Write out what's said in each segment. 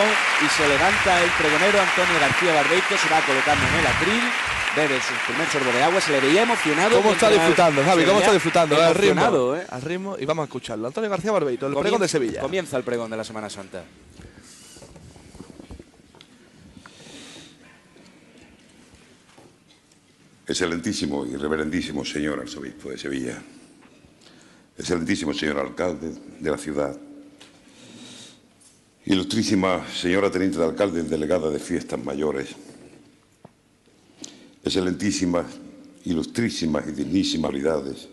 y se levanta el pregonero Antonio García Barbeito, se va colocando en el atril, bebe su primer de agua, se le veía emocionado. ¿Cómo está disfrutando, Javi? ¿Cómo está disfrutando? Al ritmo, ¿eh? al ritmo y vamos a escucharlo. Antonio García Barbeito, el pregón de Sevilla. Comienza el pregón de la Semana Santa. Excelentísimo y reverendísimo señor arzobispo de Sevilla, excelentísimo señor alcalde de la ciudad, Ilustrísima señora Teniente de Alcalde, delegada de Fiestas Mayores, excelentísimas, ilustrísimas y dignísimas unidades,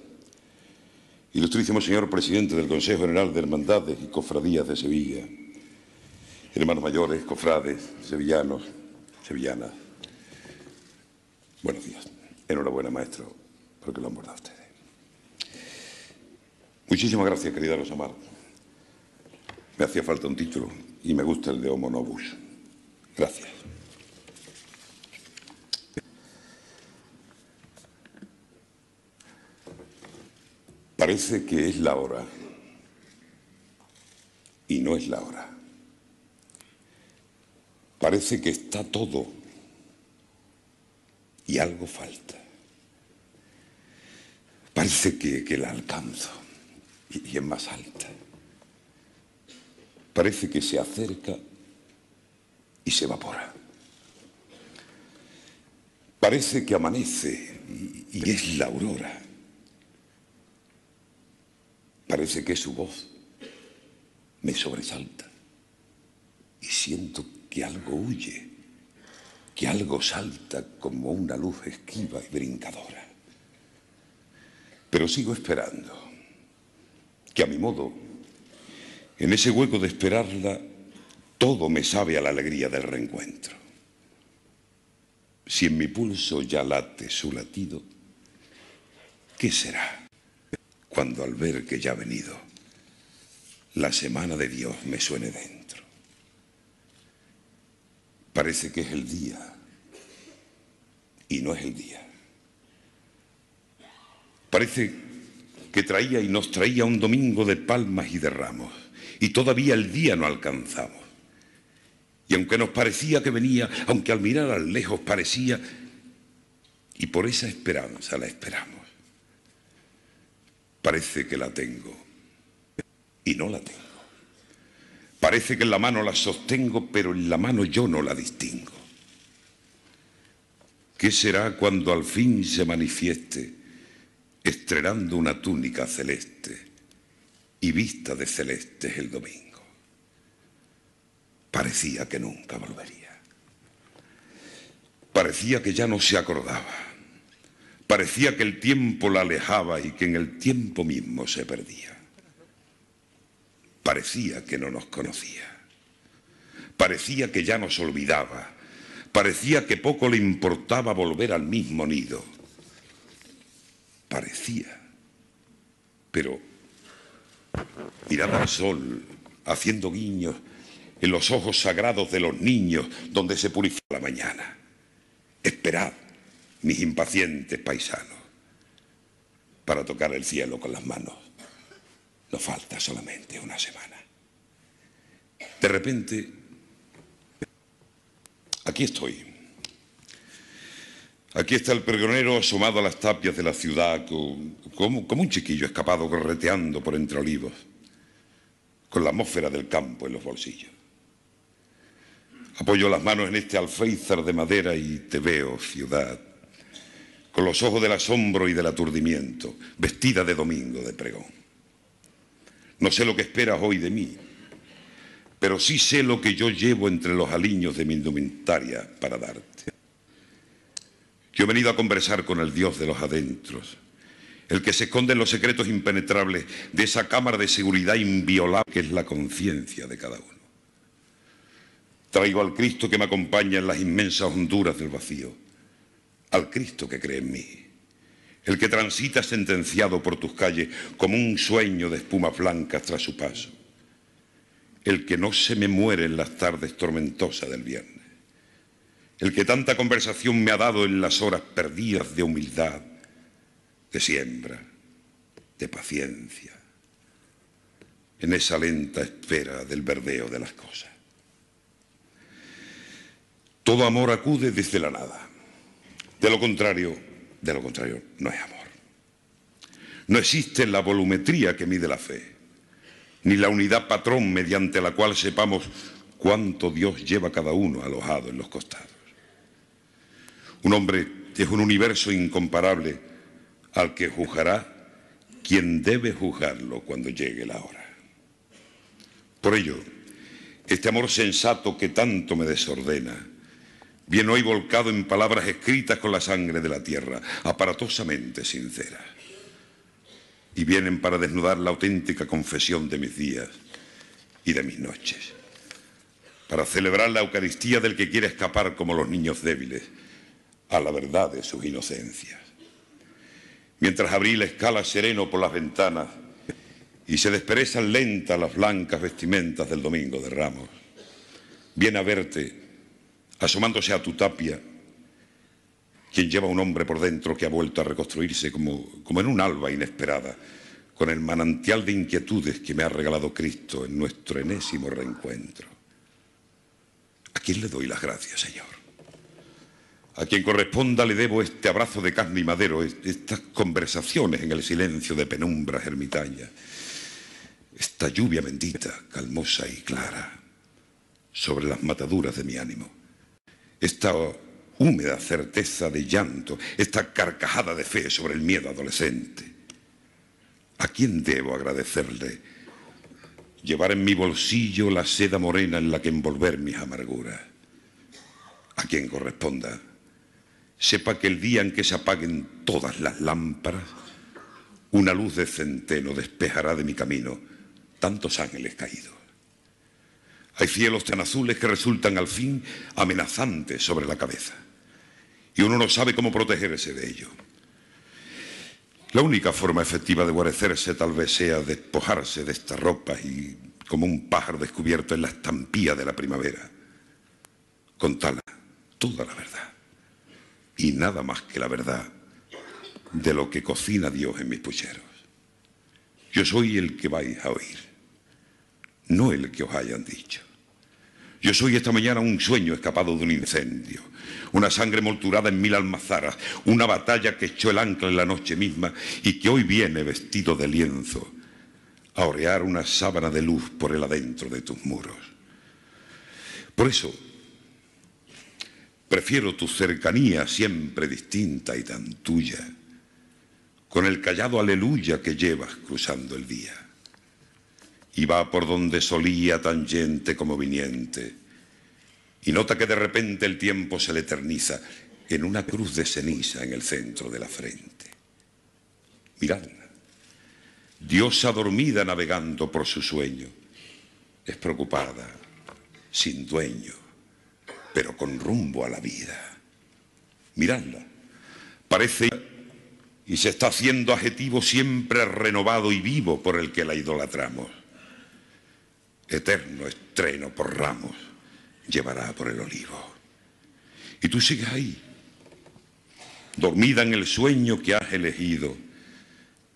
ilustrísimo señor Presidente del Consejo General de Hermandades y Cofradías de Sevilla, hermanos mayores, cofrades, sevillanos, sevillanas, buenos días. Enhorabuena, maestro, porque lo han guardado ustedes. Muchísimas gracias, querida Rosa me hacía falta un título y me gusta el de Homo Novus. Gracias. Parece que es la hora y no es la hora. Parece que está todo y algo falta. Parece que, el la alcanzo y, y es más alta parece que se acerca y se evapora. Parece que amanece y, es la aurora. Parece que su voz me sobresalta y siento que algo huye, que algo salta como una luz esquiva y brincadora. Pero sigo esperando, que a mi modo en ese hueco de esperarla, todo me sabe a la alegría del reencuentro. Si en mi pulso ya late su latido, ¿qué será cuando al ver que ya ha venido, la semana de Dios me suene dentro? Parece que es el día y no es el día. Parece que traía y nos traía un domingo de palmas y de ramos y todavía el día no alcanzamos. Y aunque nos parecía que venía, aunque al mirar al lejos parecía, y por esa esperanza la esperamos. Parece que la tengo y no la tengo. Parece que en la mano la sostengo, pero en la mano yo no la distingo. ¿Qué será cuando al fin se manifieste, estrenando una túnica celeste? y vista de celestes el domingo. Parecía que nunca volvería. Parecía que ya no se acordaba. Parecía que el tiempo la alejaba y que en el tiempo mismo se perdía. Parecía que no nos conocía. Parecía que ya nos olvidaba. Parecía que poco le importaba volver al mismo nido. Parecía. Pero miraba al sol, haciendo guiños en los ojos sagrados de los niños, donde se purifica la mañana. Esperad, mis impacientes paisanos, para tocar el cielo con las manos. Nos falta solamente una semana. De repente, aquí estoy. Aquí está el pregonero asomado a las tapias de la ciudad, como, como un chiquillo escapado correteando por entre olivos, con la atmósfera del campo en los bolsillos. Apoyo las manos en este alféizar de madera y te veo, ciudad, con los ojos del asombro y del aturdimiento, vestida de domingo de pregón. No sé lo que esperas hoy de mí, pero sí sé lo que yo llevo entre los aliños de mi indumentaria para darte. Yo he venido a conversar con el Dios de los adentros, el que se esconde en los secretos impenetrables de esa cámara de seguridad inviolable que es la conciencia de cada uno. Traigo al Cristo que me acompaña en las inmensas honduras del vacío, al Cristo que cree en mí, el que transita sentenciado por tus calles como un sueño de espumas blancas tras su paso, el que no se me muere en las tardes tormentosas del viernes el que tanta conversación me ha dado en las horas perdidas de humildad, de siembra, de paciencia, en esa lenta espera del verdeo de las cosas. Todo amor acude desde la nada. De lo contrario, de lo contrario, no es amor. No existe la volumetría que mide la fe, ni la unidad patrón mediante la cual sepamos cuánto Dios lleva cada uno alojado en los costados. Un hombre es un universo incomparable al que juzgará quien debe juzgarlo cuando llegue la hora. Por ello, este amor sensato que tanto me desordena, viene hoy volcado en palabras escritas con la sangre de la tierra, aparatosamente sincera. Y vienen para desnudar la auténtica confesión de mis días y de mis noches, para celebrar la Eucaristía del que quiere escapar como los niños débiles a la verdad de sus inocencias. Mientras la escala sereno por las ventanas y se desperezan lentas las blancas vestimentas del domingo de ramos, viene a verte, asomándose a tu tapia, quien lleva un hombre por dentro que ha vuelto a reconstruirse como, como en un alba inesperada, con el manantial de inquietudes que me ha regalado Cristo en nuestro enésimo reencuentro. ¿A quién le doy las gracias, Señor? A quien corresponda le debo este abrazo de carne y madero, estas conversaciones en el silencio de penumbras ermitañas, esta lluvia bendita, calmosa y clara, sobre las mataduras de mi ánimo, esta húmeda certeza de llanto, esta carcajada de fe sobre el miedo adolescente. ¿A quién debo agradecerle llevar en mi bolsillo la seda morena en la que envolver mis amarguras? A quien corresponda sepa que el día en que se apaguen todas las lámparas, una luz de centeno despejará de mi camino tantos ángeles caídos. Hay cielos tan azules que resultan al fin amenazantes sobre la cabeza. Y uno no sabe cómo protegerse de ello. La única forma efectiva de guarecerse tal vez sea despojarse de estas ropa y, como un pájaro descubierto en la estampía de la primavera, contala toda la verdad y nada más que la verdad de lo que cocina Dios en mis pucheros. Yo soy el que vais a oír, no el que os hayan dicho. Yo soy esta mañana un sueño escapado de un incendio, una sangre molturada en mil almazaras, una batalla que echó el ancla en la noche misma y que hoy viene vestido de lienzo a orear una sábana de luz por el adentro de tus muros. Por eso, Prefiero tu cercanía siempre distinta y tan tuya, con el callado aleluya que llevas cruzando el día. Y va por donde solía tan gente como viniente, y nota que de repente el tiempo se le eterniza en una cruz de ceniza en el centro de la frente. Miradla, diosa dormida navegando por su sueño, es preocupada, sin dueño, pero con rumbo a la vida. Miradla, parece y se está haciendo adjetivo siempre renovado y vivo por el que la idolatramos. Eterno estreno por ramos llevará por el olivo. Y tú sigues ahí, dormida en el sueño que has elegido,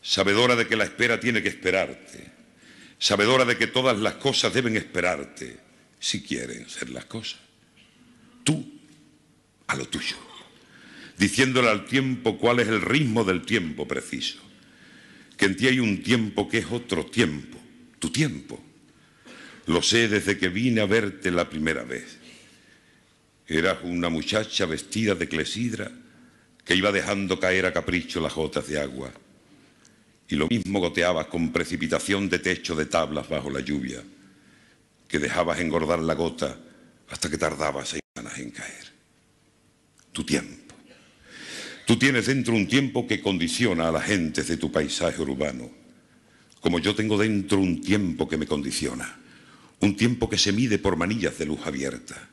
sabedora de que la espera tiene que esperarte, sabedora de que todas las cosas deben esperarte, si quieren ser las cosas tú a lo tuyo, diciéndole al tiempo cuál es el ritmo del tiempo preciso, que en ti hay un tiempo que es otro tiempo, tu tiempo. Lo sé desde que vine a verte la primera vez. Eras una muchacha vestida de clesidra que iba dejando caer a capricho las gotas de agua. Y lo mismo goteabas con precipitación de techo de tablas bajo la lluvia, que dejabas engordar la gota hasta que tardabas en en caer. Tu tiempo. Tú tienes dentro un tiempo que condiciona a la gente de tu paisaje urbano, como yo tengo dentro un tiempo que me condiciona, un tiempo que se mide por manillas de luz abierta.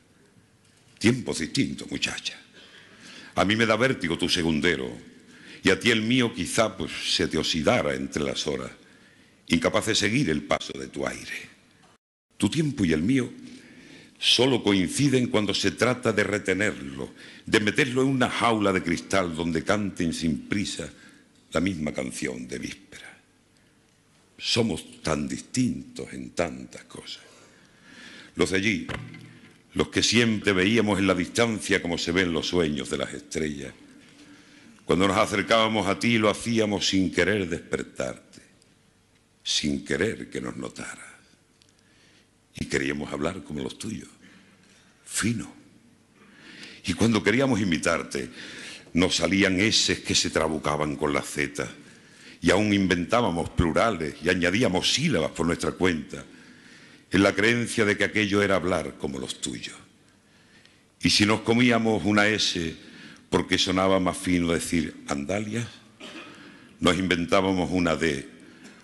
Tiempos distintos, muchacha. A mí me da vértigo tu segundero, y a ti el mío quizá pues, se te oxidara entre las horas, incapaz de seguir el paso de tu aire. Tu tiempo y el mío solo coinciden cuando se trata de retenerlo, de meterlo en una jaula de cristal donde canten sin prisa la misma canción de víspera. Somos tan distintos en tantas cosas. Los de allí, los que siempre veíamos en la distancia como se ven los sueños de las estrellas, cuando nos acercábamos a ti lo hacíamos sin querer despertarte, sin querer que nos notara y queríamos hablar como los tuyos, fino. Y cuando queríamos imitarte, nos salían S que se trabucaban con la Z y aún inventábamos plurales y añadíamos sílabas por nuestra cuenta, en la creencia de que aquello era hablar como los tuyos. Y si nos comíamos una S porque sonaba más fino decir andalias, nos inventábamos una D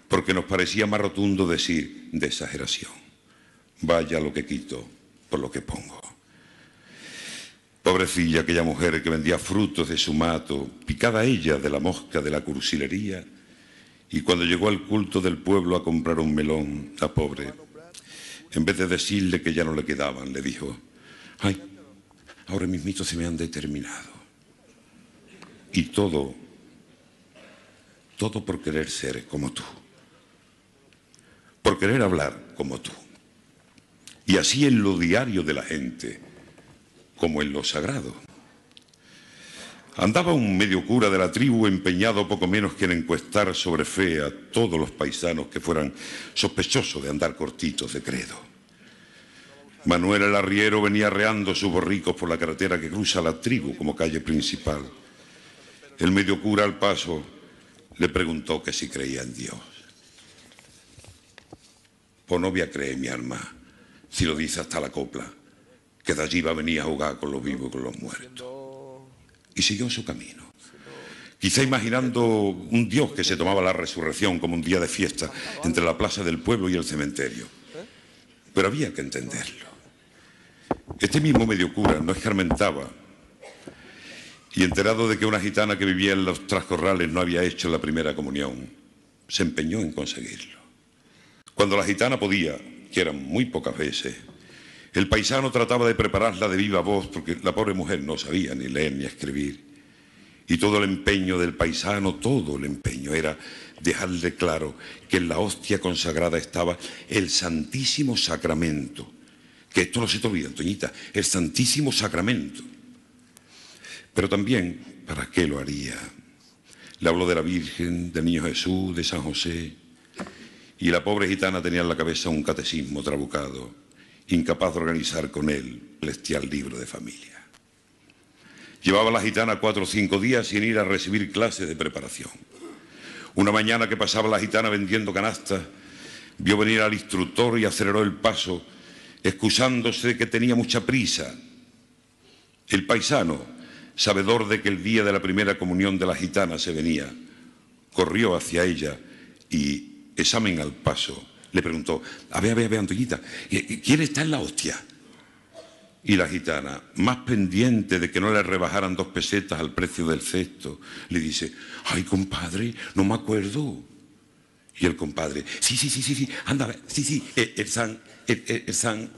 porque nos parecía más rotundo decir de exageración vaya lo que quito por lo que pongo. Pobrecilla aquella mujer que vendía frutos de su mato, picada ella de la mosca de la cursilería, y cuando llegó al culto del pueblo a comprar un melón, la pobre, en vez de decirle que ya no le quedaban, le dijo, ay, ahora mis mitos se me han determinado. Y todo, todo por querer ser como tú, por querer hablar como tú y así en lo diario de la gente, como en lo sagrado. Andaba un medio cura de la tribu empeñado poco menos que en encuestar sobre fe a todos los paisanos que fueran sospechosos de andar cortitos de credo. Manuel el arriero venía reando sus borricos por la carretera que cruza la tribu como calle principal. El medio cura al paso le preguntó que si creía en Dios. Por pues novia cree mi alma, si lo dice hasta la copla, que de allí va a venir a jugar con los vivos y con los muertos. Y siguió su camino. Quizá imaginando un Dios que se tomaba la resurrección como un día de fiesta entre la plaza del pueblo y el cementerio. Pero había que entenderlo. Este mismo medio cura no escarmentaba y enterado de que una gitana que vivía en los trascorrales no había hecho la primera comunión, se empeñó en conseguirlo. Cuando la gitana podía, que eran muy pocas veces, el paisano trataba de prepararla de viva voz porque la pobre mujer no sabía ni leer ni escribir. Y todo el empeño del paisano, todo el empeño era dejarle claro que en la hostia consagrada estaba el Santísimo Sacramento. Que esto no se te olvida, Antoñita, el Santísimo Sacramento. Pero también, ¿para qué lo haría? Le habló de la Virgen, del Niño Jesús, de San José y la pobre gitana tenía en la cabeza un catecismo trabucado, incapaz de organizar con él el celestial libro de familia. Llevaba la gitana cuatro o cinco días sin ir a recibir clases de preparación. Una mañana que pasaba la gitana vendiendo canastas, vio venir al instructor y aceleró el paso, excusándose de que tenía mucha prisa. El paisano, sabedor de que el día de la primera comunión de la gitana se venía, corrió hacia ella y examen al paso, le preguntó, a ver, a ver, a ver, Antoñita, ¿quién está en la hostia? Y la gitana, más pendiente de que no le rebajaran dos pesetas al precio del cesto, le dice, ay compadre, no me acuerdo. Y el compadre, sí, sí, sí, sí, sí, anda, sí, sí, eh, el, San, el, el, San.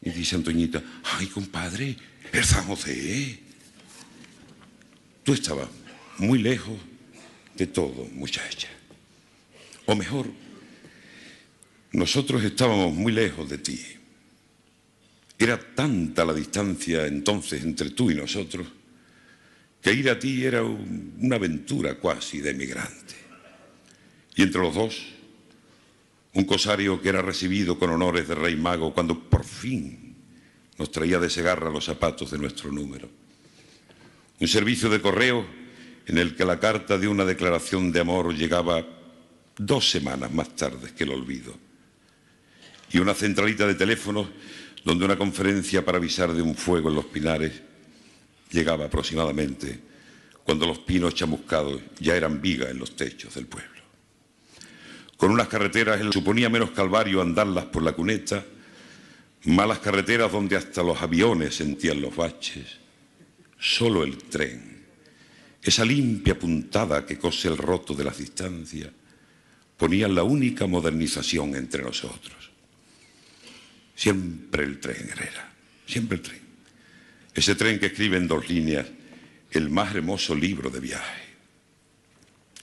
Y dice Antoñita, ay compadre, el San José. Tú estabas muy lejos de todo, muchacha. O mejor, nosotros estábamos muy lejos de ti. Era tanta la distancia entonces entre tú y nosotros que ir a ti era una aventura cuasi de emigrante. Y entre los dos, un cosario que era recibido con honores de rey mago cuando por fin nos traía de segarra los zapatos de nuestro número. Un servicio de correo en el que la carta de una declaración de amor llegaba dos semanas más tarde que el olvido. Y una centralita de teléfonos donde una conferencia para avisar de un fuego en los pinares llegaba aproximadamente cuando los pinos chamuscados ya eran viga en los techos del pueblo. Con unas carreteras en suponía menos calvario andarlas por la cuneta, malas carreteras donde hasta los aviones sentían los baches, solo el tren, esa limpia puntada que cose el roto de las distancias, ponían la única modernización entre nosotros. Siempre el tren Herrera. siempre el tren. Ese tren que escribe en dos líneas el más hermoso libro de viaje.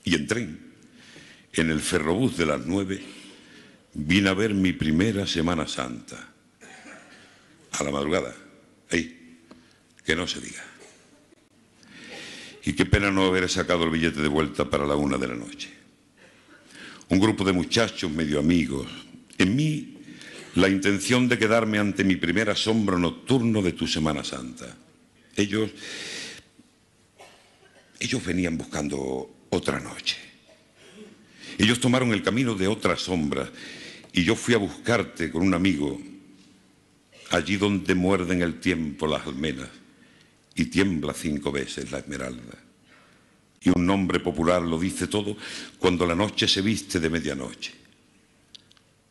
Y en tren, en el ferrobús de las nueve, vine a ver mi primera Semana Santa. A la madrugada, ahí, que no se diga. Y qué pena no haber sacado el billete de vuelta para la una de la noche un grupo de muchachos medio amigos. En mí la intención de quedarme ante mi primera sombra nocturno de tu Semana Santa. Ellos, ellos venían buscando otra noche. Ellos tomaron el camino de otra sombra y yo fui a buscarte con un amigo allí donde muerden el tiempo las almenas y tiembla cinco veces la esmeralda y un nombre popular lo dice todo, cuando la noche se viste de medianoche.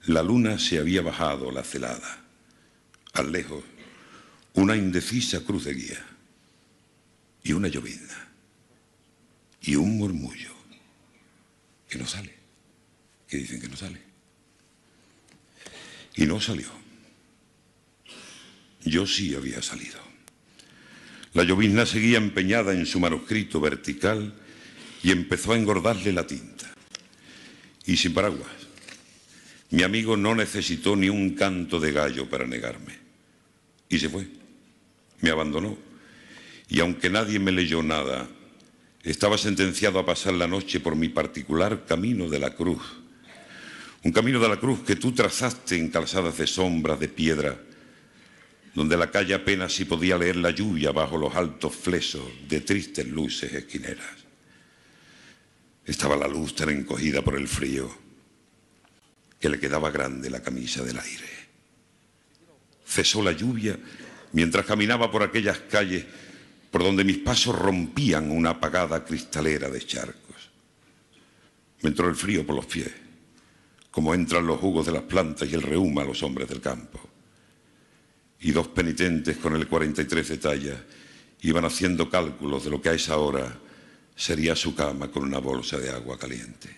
La luna se había bajado la celada, al lejos una indecisa cruz de guía y una llovizna y un murmullo que no sale, que dicen que no sale. Y no salió. Yo sí había salido. La llovizna seguía empeñada en su manuscrito vertical y empezó a engordarle la tinta. Y sin paraguas. Mi amigo no necesitó ni un canto de gallo para negarme. Y se fue. Me abandonó. Y aunque nadie me leyó nada, estaba sentenciado a pasar la noche por mi particular camino de la cruz. Un camino de la cruz que tú trazaste en calzadas de sombras, de piedra, donde la calle apenas si podía leer la lluvia bajo los altos flesos de tristes luces esquineras. Estaba la luz tan encogida por el frío que le quedaba grande la camisa del aire. Cesó la lluvia mientras caminaba por aquellas calles por donde mis pasos rompían una apagada cristalera de charcos. Me entró el frío por los pies, como entran los jugos de las plantas y el reuma a los hombres del campo y dos penitentes con el 43 de talla iban haciendo cálculos de lo que a esa hora sería su cama con una bolsa de agua caliente.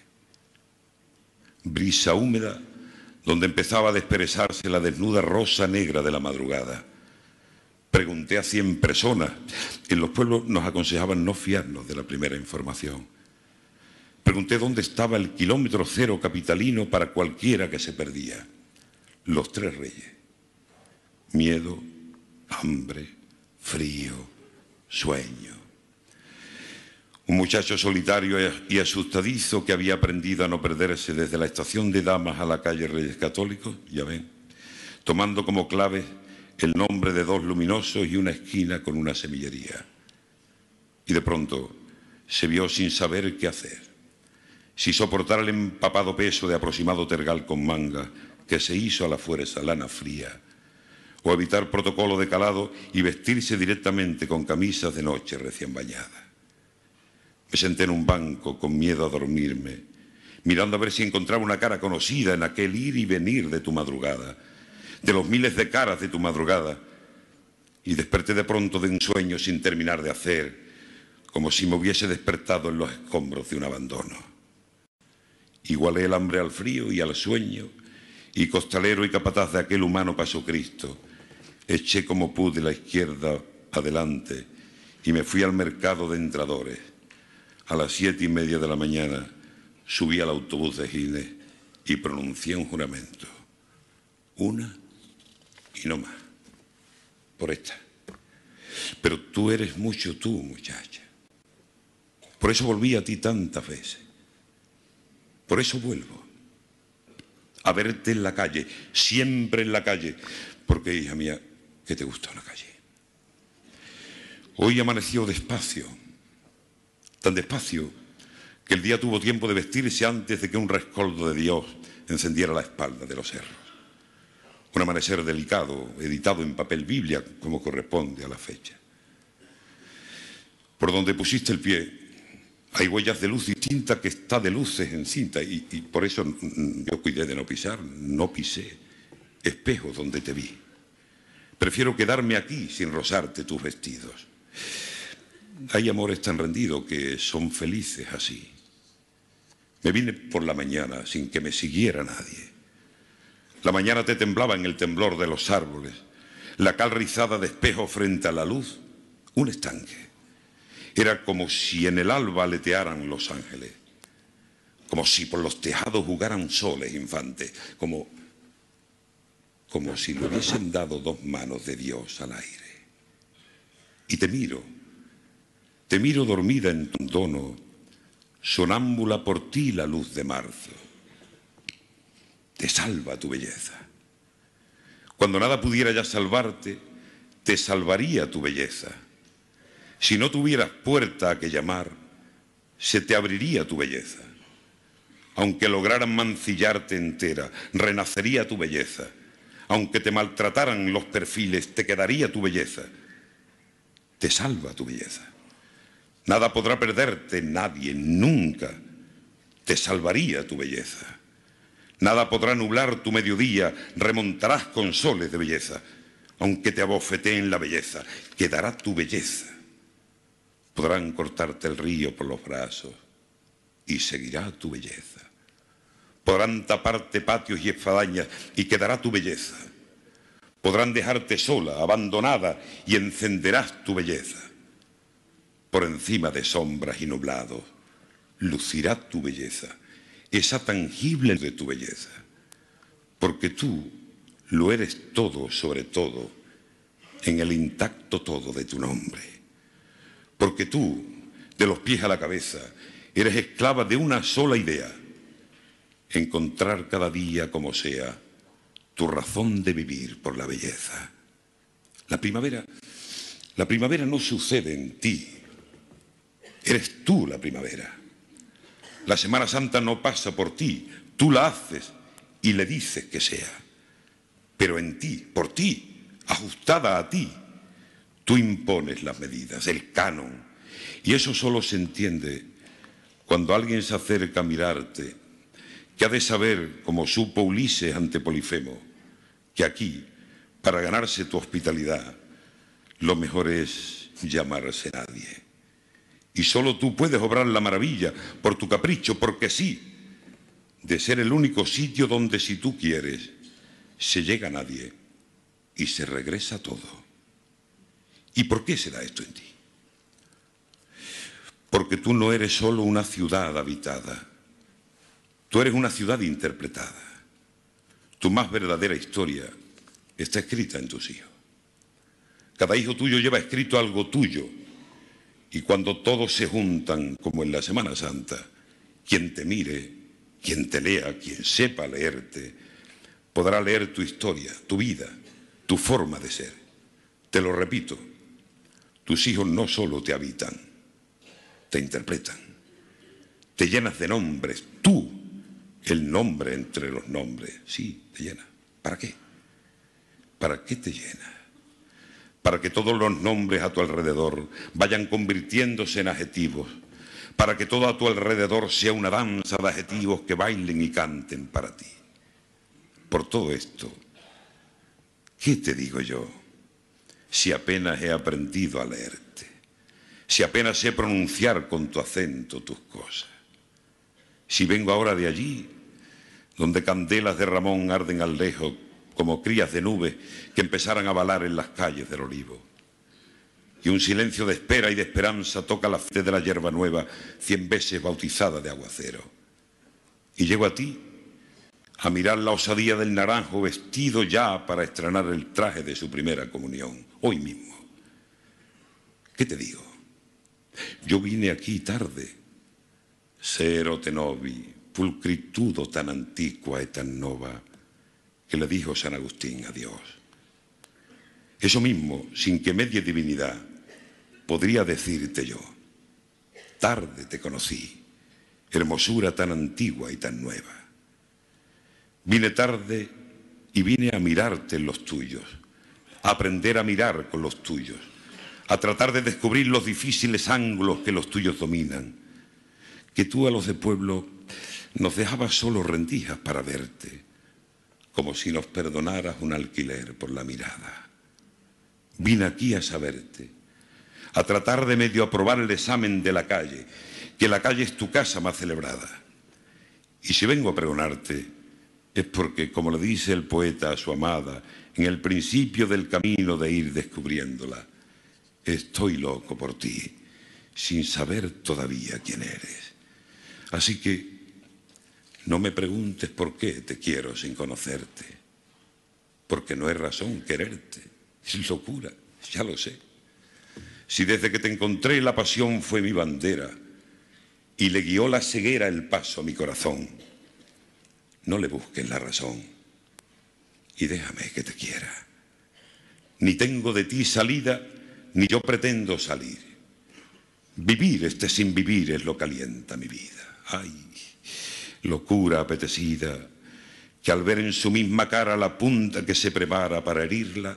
Brisa húmeda donde empezaba a desperezarse la desnuda rosa negra de la madrugada. Pregunté a cien personas. En los pueblos nos aconsejaban no fiarnos de la primera información. Pregunté dónde estaba el kilómetro cero capitalino para cualquiera que se perdía. Los tres reyes miedo, hambre, frío, sueño. Un muchacho solitario y asustadizo que había aprendido a no perderse desde la estación de damas a la calle Reyes Católicos, ya ven, tomando como clave el nombre de dos luminosos y una esquina con una semillería. Y de pronto se vio sin saber qué hacer. Si soportar el empapado peso de aproximado tergal con manga que se hizo a la fuerza lana fría o evitar protocolo de calado y vestirse directamente con camisas de noche recién bañadas. Me senté en un banco con miedo a dormirme, mirando a ver si encontraba una cara conocida en aquel ir y venir de tu madrugada, de los miles de caras de tu madrugada, y desperté de pronto de un sueño sin terminar de hacer, como si me hubiese despertado en los escombros de un abandono. Igualé el hambre al frío y al sueño, y costalero y capataz de aquel humano Cristo. Eché como pude la izquierda adelante y me fui al mercado de entradores. A las siete y media de la mañana subí al autobús de Gine y pronuncié un juramento. Una y no más. Por esta. Pero tú eres mucho tú, muchacha. Por eso volví a ti tantas veces. Por eso vuelvo. A verte en la calle, siempre en la calle. Porque, hija mía, que te gustó en la calle. Hoy amaneció despacio, tan despacio que el día tuvo tiempo de vestirse antes de que un rescoldo de Dios encendiera la espalda de los cerros. Un amanecer delicado, editado en papel Biblia, como corresponde a la fecha. Por donde pusiste el pie, hay huellas de luz cinta que está de luces en cinta, y, por eso yo cuidé de no pisar, no pisé espejo donde te vi. Prefiero quedarme aquí sin rozarte tus vestidos. Hay amores tan rendidos que son felices así. Me vine por la mañana sin que me siguiera nadie. La mañana te temblaba en el temblor de los árboles, la cal rizada de espejo frente a la luz, un estanque. Era como si en el alba letearan los ángeles, como si por los tejados jugaran soles infantes, como como si le hubiesen dado dos manos de Dios al aire. Y te miro, te miro dormida en tu dono, sonámbula por ti la luz de marzo. Te salva tu belleza. Cuando nada pudiera ya salvarte, te salvaría tu belleza. Si no tuvieras puerta a que llamar, se te abriría tu belleza. Aunque lograran mancillarte entera, renacería tu belleza aunque te maltrataran los perfiles, te quedaría tu belleza. Te salva tu belleza. Nada podrá perderte, nadie, nunca. Te salvaría tu belleza. Nada podrá nublar tu mediodía, remontarás con soles de belleza. Aunque te abofeteen la belleza, quedará tu belleza. Podrán cortarte el río por los brazos y seguirá tu belleza podrán taparte patios y espadañas y quedará tu belleza. Podrán dejarte sola, abandonada y encenderás tu belleza. Por encima de sombras y nublados, lucirá tu belleza, esa tangible de tu belleza. Porque tú lo eres todo sobre todo, en el intacto todo de tu nombre. Porque tú, de los pies a la cabeza, eres esclava de una sola idea, encontrar cada día como sea tu razón de vivir por la belleza. La primavera, la primavera no sucede en ti. Eres tú la primavera. La Semana Santa no pasa por ti, tú la haces y le dices que sea. Pero en ti, por ti, ajustada a ti, tú impones las medidas, el canon. Y eso solo se entiende cuando alguien se acerca a mirarte que ha de saber, como supo Ulises ante Polifemo, que aquí, para ganarse tu hospitalidad, lo mejor es llamarse nadie. Y solo tú puedes obrar la maravilla por tu capricho, porque sí, de ser el único sitio donde si tú quieres, se llega nadie y se regresa todo. ¿Y por qué se da esto en ti? Porque tú no eres solo una ciudad habitada, Tú eres una ciudad interpretada. Tu más verdadera historia está escrita en tus hijos. Cada hijo tuyo lleva escrito algo tuyo. Y cuando todos se juntan, como en la Semana Santa, quien te mire, quien te lea, quien sepa leerte, podrá leer tu historia, tu vida, tu forma de ser. Te lo repito, tus hijos no solo te habitan, te interpretan, te llenas de nombres, tú el nombre entre los nombres, sí, te llena. ¿Para qué? ¿Para qué te llena? Para que todos los nombres a tu alrededor vayan convirtiéndose en adjetivos, para que todo a tu alrededor sea una danza de adjetivos que bailen y canten para ti. Por todo esto, ¿qué te digo yo si apenas he aprendido a leerte? Si apenas sé pronunciar con tu acento tus cosas. Si vengo ahora de allí, donde candelas de Ramón arden al lejos, como crías de nubes que empezaran a balar en las calles del olivo. Y un silencio de espera y de esperanza toca la fe de la hierba nueva, cien veces bautizada de aguacero. Y llego a ti, a mirar la osadía del naranjo vestido ya para estrenar el traje de su primera comunión, hoy mismo. ¿Qué te digo? Yo vine aquí tarde Sero tenovi, pulcritudo tan antigua y tan nova, que le dijo San Agustín a Dios. Eso mismo, sin que medie divinidad, podría decirte yo, tarde te conocí, hermosura tan antigua y tan nueva. Vine tarde y vine a mirarte en los tuyos, a aprender a mirar con los tuyos, a tratar de descubrir los difíciles ángulos que los tuyos dominan, que tú a los de pueblo nos dejabas solo rendijas para verte, como si nos perdonaras un alquiler por la mirada. Vine aquí a saberte, a tratar de medio aprobar el examen de la calle, que la calle es tu casa más celebrada. Y si vengo a pregonarte, es porque, como le dice el poeta a su amada, en el principio del camino de ir descubriéndola, estoy loco por ti, sin saber todavía quién eres. Así que no me preguntes por qué te quiero sin conocerte, porque no es razón quererte, es locura, ya lo sé. Si desde que te encontré la pasión fue mi bandera y le guió la ceguera el paso a mi corazón, no le busques la razón y déjame que te quiera. Ni tengo de ti salida, ni yo pretendo salir. Vivir este sin vivir es lo que alienta mi vida ay, locura apetecida, que al ver en su misma cara la punta que se prepara para herirla,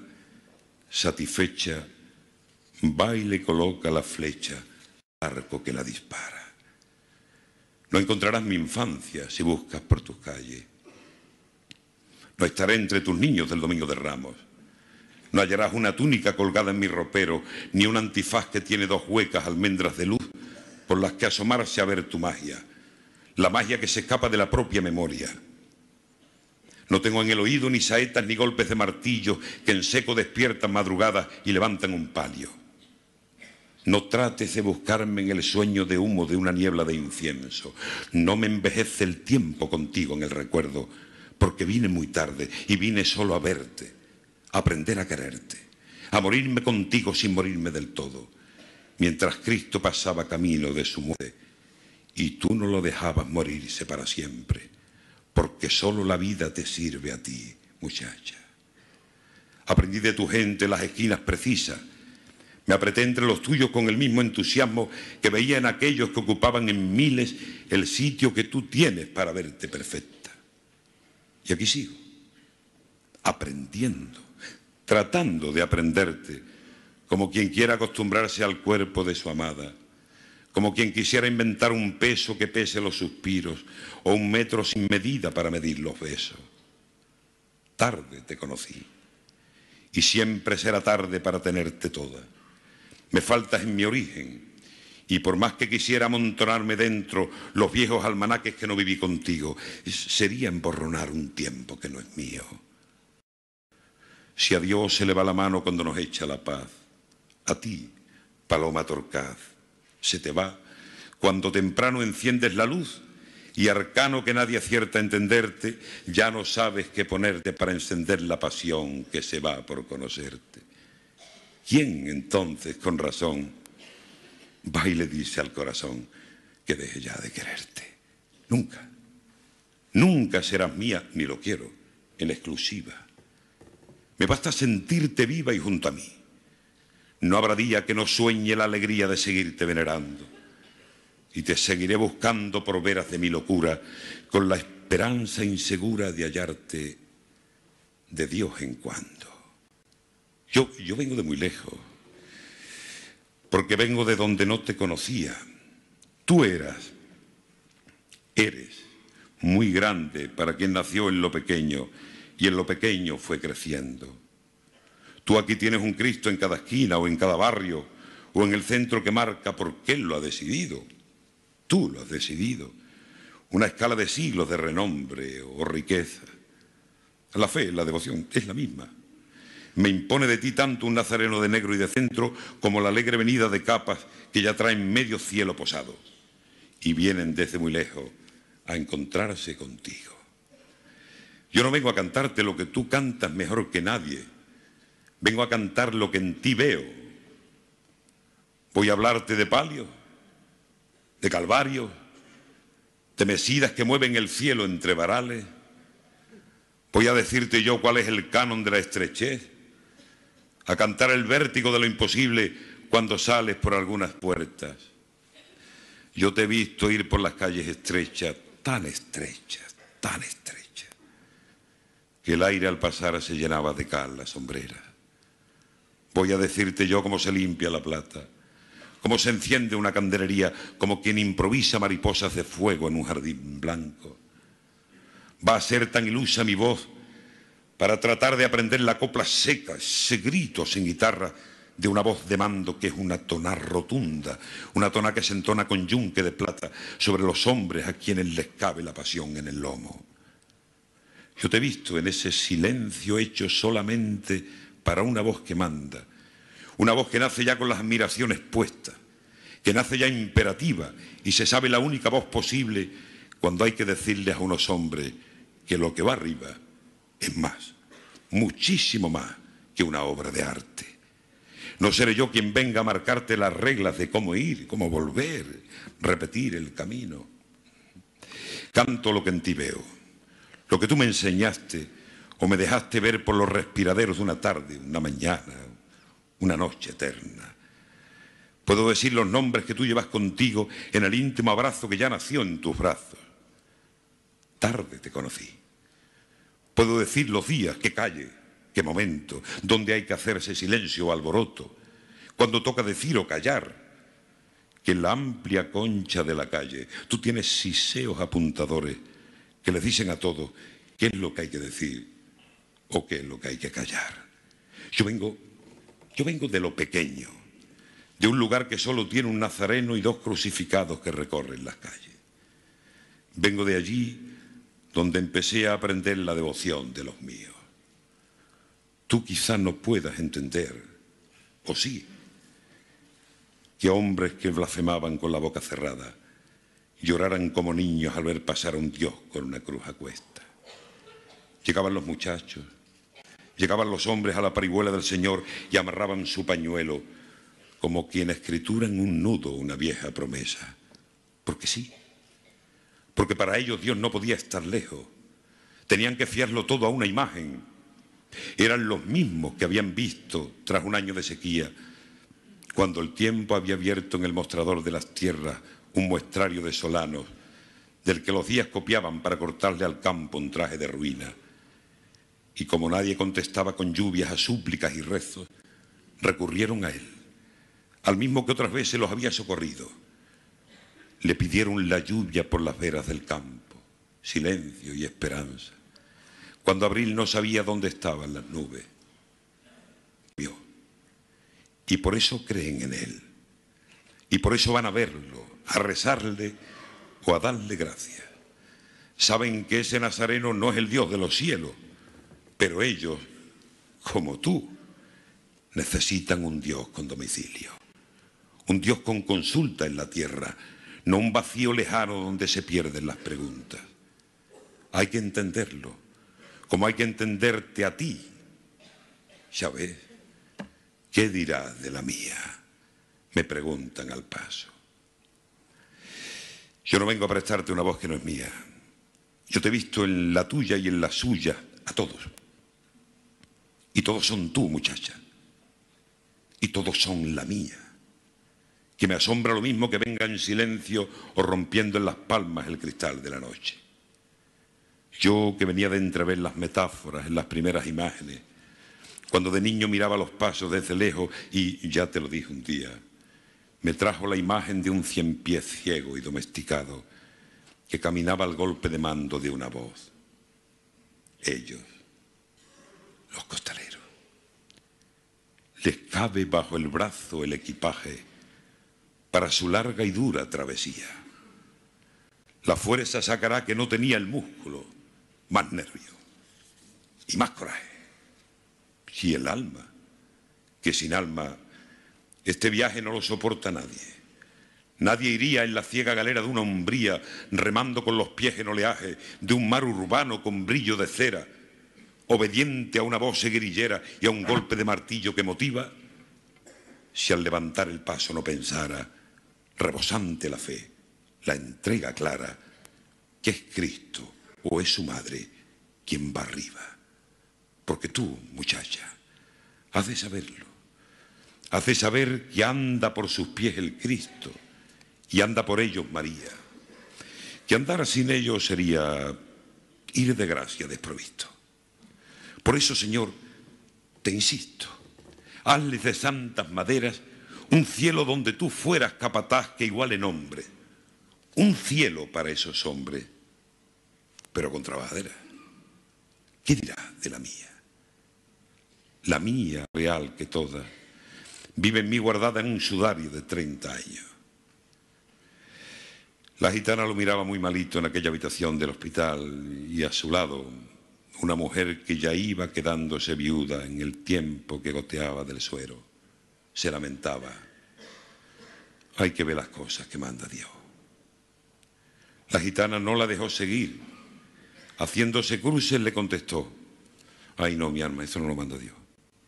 satisfecha, va y le coloca la flecha, arco que la dispara. No encontrarás mi infancia si buscas por tus calles. No estaré entre tus niños del Domingo de Ramos. No hallarás una túnica colgada en mi ropero, ni un antifaz que tiene dos huecas almendras de luz por las que asomarse a ver tu magia la magia que se escapa de la propia memoria. No tengo en el oído ni saetas ni golpes de martillo que en seco despiertan madrugadas y levantan un palio. No trates de buscarme en el sueño de humo de una niebla de incienso. No me envejece el tiempo contigo en el recuerdo, porque vine muy tarde y vine solo a verte, a aprender a quererte, a morirme contigo sin morirme del todo, mientras Cristo pasaba camino de su muerte y tú no lo dejabas morirse para siempre, porque solo la vida te sirve a ti, muchacha. Aprendí de tu gente las esquinas precisas. Me apreté entre los tuyos con el mismo entusiasmo que veía en aquellos que ocupaban en miles el sitio que tú tienes para verte perfecta. Y aquí sigo, aprendiendo, tratando de aprenderte, como quien quiera acostumbrarse al cuerpo de su amada como quien quisiera inventar un peso que pese los suspiros, o un metro sin medida para medir los besos. Tarde te conocí, y siempre será tarde para tenerte toda. Me faltas en mi origen, y por más que quisiera amontonarme dentro los viejos almanaques que no viví contigo, sería emborronar un tiempo que no es mío. Si a Dios se le va la mano cuando nos echa la paz, a ti, Paloma Torcaz, se te va, cuando temprano enciendes la luz y arcano que nadie acierta a entenderte, ya no sabes qué ponerte para encender la pasión que se va por conocerte. ¿Quién entonces, con razón, va y le dice al corazón que deje ya de quererte? Nunca, nunca serás mía, ni lo quiero, en exclusiva. Me basta sentirte viva y junto a mí. No habrá día que no sueñe la alegría de seguirte venerando. Y te seguiré buscando por veras de mi locura, con la esperanza insegura de hallarte de Dios en cuando. Yo, yo vengo de muy lejos, porque vengo de donde no te conocía. Tú eras, eres muy grande para quien nació en lo pequeño y en lo pequeño fue creciendo. Tú aquí tienes un Cristo en cada esquina o en cada barrio o en el centro que marca porque Él lo ha decidido. Tú lo has decidido. Una escala de siglos de renombre o riqueza. La fe, la devoción, es la misma. Me impone de ti tanto un nazareno de negro y de centro como la alegre venida de capas que ya traen medio cielo posado y vienen desde muy lejos a encontrarse contigo. Yo no vengo a cantarte lo que tú cantas mejor que nadie, Vengo a cantar lo que en ti veo. Voy a hablarte de palio, de calvario, de mesidas que mueven el cielo entre varales. Voy a decirte yo cuál es el canon de la estrechez, a cantar el vértigo de lo imposible cuando sales por algunas puertas. Yo te he visto ir por las calles estrechas, tan estrechas, tan estrechas, que el aire al pasar se llenaba de cal la sombrera. Voy a decirte yo cómo se limpia la plata, cómo se enciende una candelería, como quien improvisa mariposas de fuego en un jardín blanco. Va a ser tan ilusa mi voz para tratar de aprender la copla seca, ese grito sin guitarra de una voz de mando que es una tonal rotunda, una tona que se entona con yunque de plata sobre los hombres a quienes les cabe la pasión en el lomo. Yo te he visto en ese silencio hecho solamente para una voz que manda, una voz que nace ya con las admiraciones puestas, que nace ya imperativa y se sabe la única voz posible cuando hay que decirle a unos hombres que lo que va arriba es más, muchísimo más que una obra de arte. No seré yo quien venga a marcarte las reglas de cómo ir, cómo volver, repetir el camino. Canto lo que en ti veo, lo que tú me enseñaste o me dejaste ver por los respiraderos de una tarde, una mañana, una noche eterna. Puedo decir los nombres que tú llevas contigo en el íntimo abrazo que ya nació en tus brazos. Tarde te conocí. Puedo decir los días, qué calle, qué momento, dónde hay que hacerse silencio o alboroto, cuando toca decir o callar, que en la amplia concha de la calle tú tienes siseos apuntadores que les dicen a todos qué es lo que hay que decir o qué es lo que hay que callar. Yo vengo, yo vengo de lo pequeño, de un lugar que solo tiene un nazareno y dos crucificados que recorren las calles. Vengo de allí donde empecé a aprender la devoción de los míos. Tú quizás no puedas entender, o sí, que hombres que blasfemaban con la boca cerrada lloraran como niños al ver pasar a un Dios con una cruz a cuesta. Llegaban los muchachos, Llegaban los hombres a la parihuela del Señor y amarraban su pañuelo, como quien escritura en un nudo una vieja promesa. Porque sí, porque para ellos Dios no podía estar lejos. Tenían que fiarlo todo a una imagen. Eran los mismos que habían visto tras un año de sequía, cuando el tiempo había abierto en el mostrador de las tierras un muestrario de solanos, del que los días copiaban para cortarle al campo un traje de ruina y como nadie contestaba con lluvias a súplicas y rezos, recurrieron a él, al mismo que otras veces los había socorrido. Le pidieron la lluvia por las veras del campo, silencio y esperanza. Cuando Abril no sabía dónde estaban las nubes, vio. Y por eso creen en él. Y por eso van a verlo, a rezarle o a darle gracias. Saben que ese nazareno no es el Dios de los cielos, pero ellos, como tú, necesitan un Dios con domicilio, un Dios con consulta en la tierra, no un vacío lejano donde se pierden las preguntas. Hay que entenderlo, como hay que entenderte a ti. ¿Sabes? ¿Qué dirás de la mía? Me preguntan al paso. Yo no vengo a prestarte una voz que no es mía. Yo te he visto en la tuya y en la suya, a todos. Y todos son tú, muchacha. Y todos son la mía. Que me asombra lo mismo que venga en silencio o rompiendo en las palmas el cristal de la noche. Yo que venía de entrever las metáforas en las primeras imágenes, cuando de niño miraba los pasos desde lejos y, ya te lo dije un día, me trajo la imagen de un cien pies ciego y domesticado que caminaba al golpe de mando de una voz. Ellos los costaleros. Les cabe bajo el brazo el equipaje para su larga y dura travesía. La fuerza sacará que no tenía el músculo, más nervio y más coraje. y el alma, que sin alma este viaje no lo soporta nadie. Nadie iría en la ciega galera de una umbría remando con los pies en oleaje de un mar urbano con brillo de cera obediente a una voz guerrillera y a un golpe de martillo que motiva, si al levantar el paso no pensara, rebosante la fe, la entrega clara, que es Cristo o es su madre quien va arriba. Porque tú, muchacha, haces saberlo. haces saber que anda por sus pies el Cristo y anda por ellos María. Que andar sin ellos sería ir de gracia desprovisto. Por eso, Señor, te insisto, hazles de santas maderas un cielo donde tú fueras capataz que iguale nombre. Un cielo para esos hombres, pero con trabajadera. ¿Qué dirá de la mía? La mía real que toda vive en mí guardada en un sudario de 30 años. La gitana lo miraba muy malito en aquella habitación del hospital y a su lado una mujer que ya iba quedándose viuda en el tiempo que goteaba del suero, se lamentaba. Hay que ver las cosas que manda Dios. La gitana no la dejó seguir. Haciéndose cruces le contestó, ay no, mi alma, eso no lo manda Dios.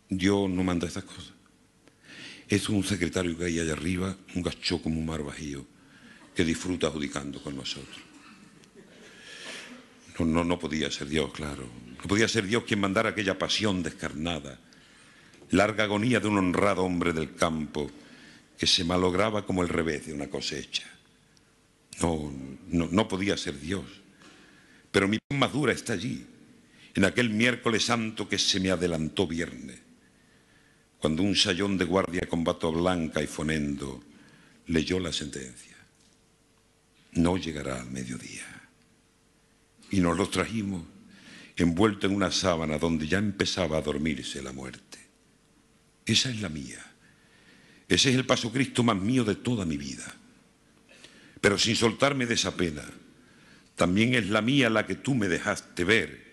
Dios no manda esas cosas. Es un secretario que hay allá arriba, un gacho como un mar bajío, que disfruta adjudicando con nosotros. No, no, podía ser Dios, claro. No podía ser Dios quien mandara aquella pasión descarnada, larga agonía de un honrado hombre del campo que se malograba como el revés de una cosecha. No, no, podía ser Dios. Pero mi más dura está allí, en aquel miércoles santo que se me adelantó viernes, cuando un sayón de guardia con bato blanca y fonendo leyó la sentencia. No llegará al mediodía y nos los trajimos envuelto en una sábana donde ya empezaba a dormirse la muerte. Esa es la mía. Ese es el paso Cristo más mío de toda mi vida. Pero sin soltarme de esa pena, también es la mía la que tú me dejaste ver,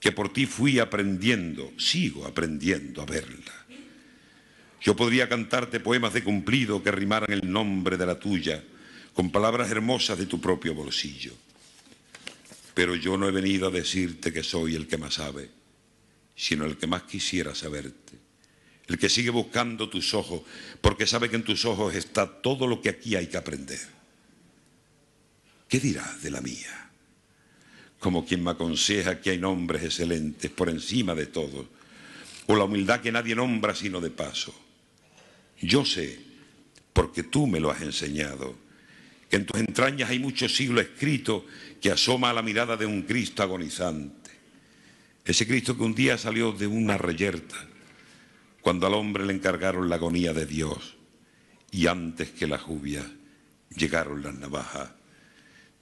que por ti fui aprendiendo, sigo aprendiendo a verla. Yo podría cantarte poemas de cumplido que rimaran el nombre de la tuya con palabras hermosas de tu propio bolsillo pero yo no he venido a decirte que soy el que más sabe, sino el que más quisiera saberte. El que sigue buscando tus ojos, porque sabe que en tus ojos está todo lo que aquí hay que aprender. ¿Qué dirás de la mía? Como quien me aconseja que hay nombres excelentes por encima de todo, o la humildad que nadie nombra sino de paso. Yo sé, porque tú me lo has enseñado, que en tus entrañas hay muchos siglos escritos que asoma a la mirada de un Cristo agonizante. Ese Cristo que un día salió de una reyerta cuando al hombre le encargaron la agonía de Dios y antes que la lluvia llegaron las navajas,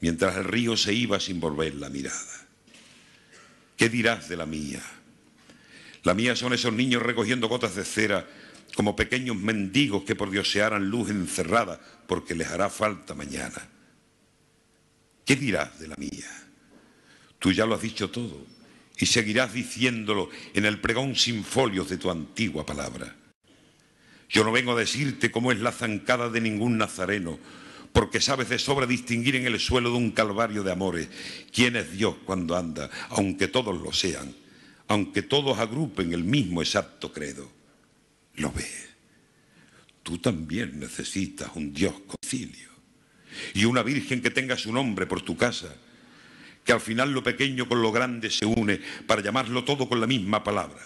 mientras el río se iba sin volver la mirada. ¿Qué dirás de la mía? La mía son esos niños recogiendo gotas de cera como pequeños mendigos que por Dios harán luz encerrada porque les hará falta mañana. ¿Qué dirás de la mía? Tú ya lo has dicho todo y seguirás diciéndolo en el pregón sin folios de tu antigua palabra. Yo no vengo a decirte cómo es la zancada de ningún nazareno, porque sabes de sobra distinguir en el suelo de un calvario de amores quién es Dios cuando anda, aunque todos lo sean, aunque todos agrupen el mismo exacto credo. Lo ve. Tú también necesitas un Dios concilio y una virgen que tenga su nombre por tu casa, que al final lo pequeño con lo grande se une para llamarlo todo con la misma palabra.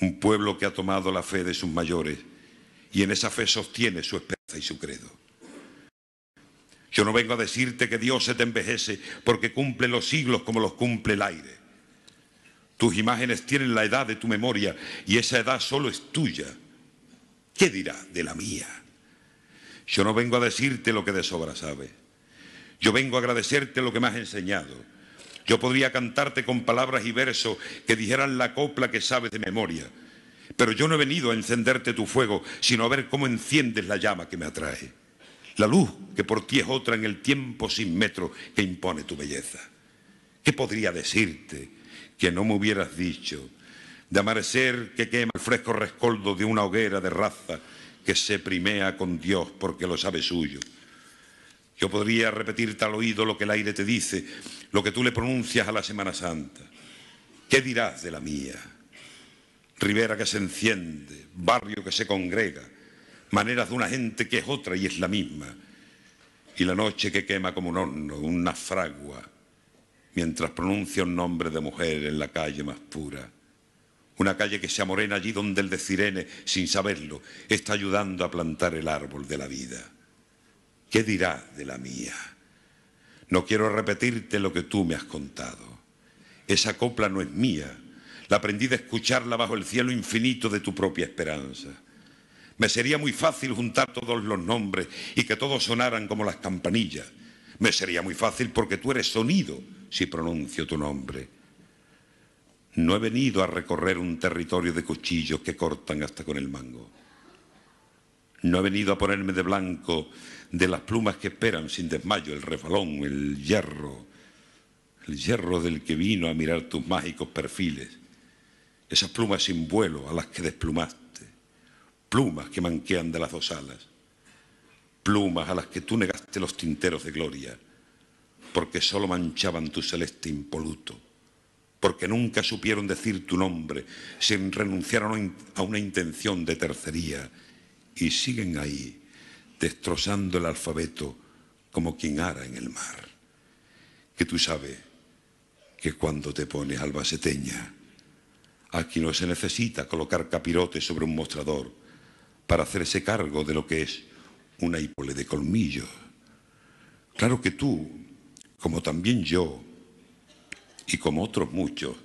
Un pueblo que ha tomado la fe de sus mayores y en esa fe sostiene su esperanza y su credo. Yo no vengo a decirte que Dios se te envejece porque cumple los siglos como los cumple el aire. Tus imágenes tienen la edad de tu memoria y esa edad solo es tuya. ¿Qué dirá de la mía? Yo no vengo a decirte lo que de sobra sabes. Yo vengo a agradecerte lo que me has enseñado. Yo podría cantarte con palabras y versos que dijeran la copla que sabes de memoria. Pero yo no he venido a encenderte tu fuego, sino a ver cómo enciendes la llama que me atrae. La luz que por ti es otra en el tiempo sin metro que impone tu belleza. ¿Qué podría decirte que no me hubieras dicho? De amanecer que quema el fresco rescoldo de una hoguera de raza que se primea con Dios porque lo sabe suyo. Yo podría repetirte al oído lo que el aire te dice, lo que tú le pronuncias a la Semana Santa. ¿Qué dirás de la mía? Ribera que se enciende, barrio que se congrega, maneras de una gente que es otra y es la misma. Y la noche que quema como un horno, una fragua, mientras pronuncia un nombre de mujer en la calle más pura. Una calle que se amorena allí donde el de Cirene, sin saberlo, está ayudando a plantar el árbol de la vida. ¿Qué dirá de la mía? No quiero repetirte lo que tú me has contado. Esa copla no es mía. La aprendí de escucharla bajo el cielo infinito de tu propia esperanza. Me sería muy fácil juntar todos los nombres y que todos sonaran como las campanillas. Me sería muy fácil porque tú eres sonido si pronuncio tu nombre. No he venido a recorrer un territorio de cuchillos que cortan hasta con el mango. No he venido a ponerme de blanco de las plumas que esperan sin desmayo el refalón, el hierro, el hierro del que vino a mirar tus mágicos perfiles, esas plumas sin vuelo a las que desplumaste, plumas que manquean de las dos alas, plumas a las que tú negaste los tinteros de gloria, porque solo manchaban tu celeste impoluto porque nunca supieron decir tu nombre, sin renunciar a una intención de tercería, y siguen ahí, destrozando el alfabeto como quien ara en el mar. Que tú sabes que cuando te pones albaceteña, aquí no se necesita colocar capirote sobre un mostrador para hacerse cargo de lo que es una hipole de colmillo. Claro que tú, como también yo, y como otros muchos.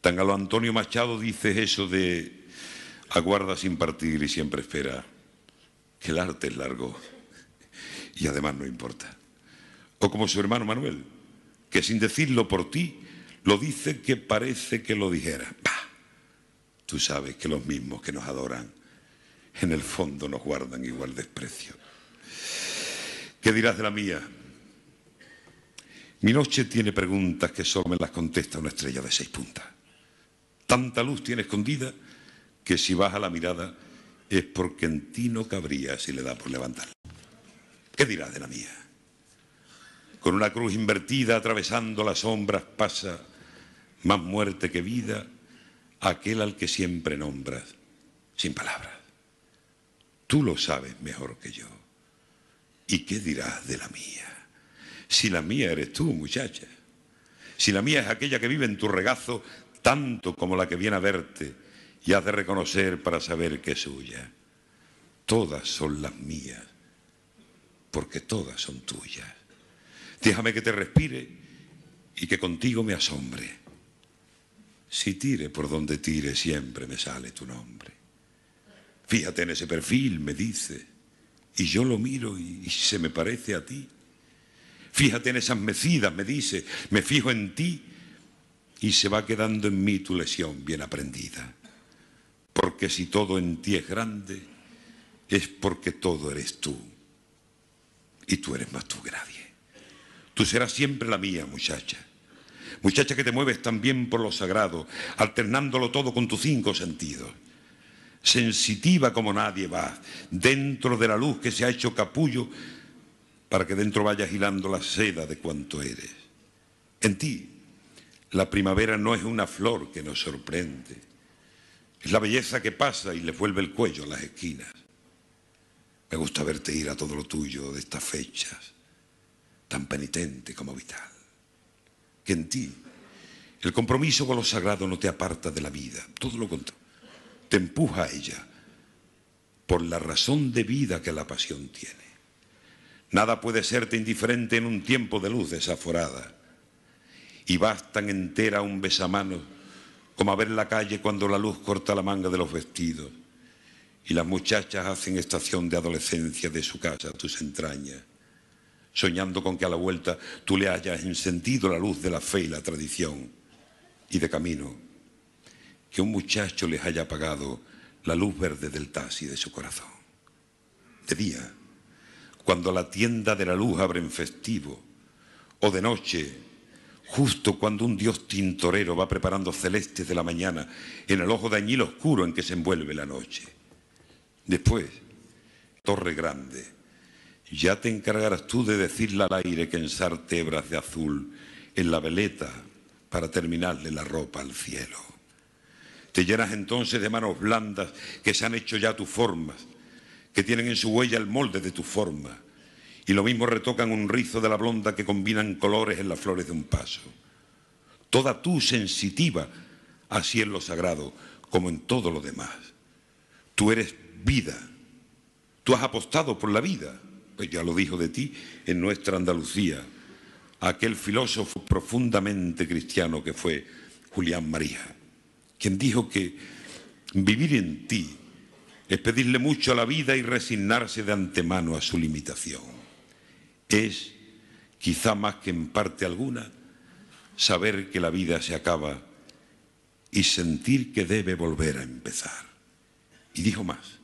Tan a lo Antonio Machado dice eso de aguarda sin partir y siempre espera, que el arte es largo y además no importa. O como su hermano Manuel, que sin decirlo por ti, lo dice que parece que lo dijera. Tú sabes que los mismos que nos adoran, en el fondo nos guardan igual desprecio. ¿Qué dirás de la mía? Mi noche tiene preguntas que solo me las contesta una estrella de seis puntas. Tanta luz tiene escondida que si baja la mirada es porque en ti no cabría si le da por levantarla. ¿Qué dirás de la mía? Con una cruz invertida atravesando las sombras pasa más muerte que vida aquel al que siempre nombras sin palabras. Tú lo sabes mejor que yo. ¿Y qué dirás de la mía? si la mía eres tú, muchacha, si la mía es aquella que vive en tu regazo tanto como la que viene a verte y has de reconocer para saber que es suya. Todas son las mías, porque todas son tuyas. Déjame que te respire y que contigo me asombre. Si tire por donde tire, siempre me sale tu nombre. Fíjate en ese perfil, me dice, y yo lo miro y, y se me parece a ti. Fíjate en esas mecidas, me dice, me fijo en ti y se va quedando en mí tu lesión bien aprendida. Porque si todo en ti es grande, es porque todo eres tú. Y tú eres más tu que Tú serás siempre la mía, muchacha. Muchacha que te mueves también por lo sagrado, alternándolo todo con tus cinco sentidos. Sensitiva como nadie va, dentro de la luz que se ha hecho capullo para que dentro vaya hilando la seda de cuanto eres. En ti, la primavera no es una flor que nos sorprende, es la belleza que pasa y le vuelve el cuello a las esquinas. Me gusta verte ir a todo lo tuyo de estas fechas, tan penitente como vital, que en ti el compromiso con lo sagrado no te aparta de la vida, todo lo contrario, te empuja a ella por la razón de vida que la pasión tiene. Nada puede serte indiferente en un tiempo de luz desaforada. Y vas tan entera un besamanos como a ver la calle cuando la luz corta la manga de los vestidos y las muchachas hacen estación de adolescencia de su casa, tus entrañas, soñando con que a la vuelta tú le hayas encendido la luz de la fe y la tradición y de camino, que un muchacho les haya apagado la luz verde del taxi de su corazón. De día cuando la tienda de la luz abre en festivo, o de noche, justo cuando un dios tintorero va preparando celestes de la mañana en el ojo de añil oscuro en que se envuelve la noche. Después, torre grande, ya te encargarás tú de decirle al aire que ensarte hebras de azul en la veleta para terminarle la ropa al cielo. Te llenas entonces de manos blandas que se han hecho ya tus formas que tienen en su huella el molde de tu forma. Y lo mismo retocan un rizo de la blonda que combinan colores en las flores de un paso. Toda tú sensitiva, así en lo sagrado como en todo lo demás. Tú eres vida. Tú has apostado por la vida. Pues ya lo dijo de ti en nuestra Andalucía aquel filósofo profundamente cristiano que fue Julián María, quien dijo que vivir en ti es pedirle mucho a la vida y resignarse de antemano a su limitación. Es, quizá más que en parte alguna, saber que la vida se acaba y sentir que debe volver a empezar. Y dijo más,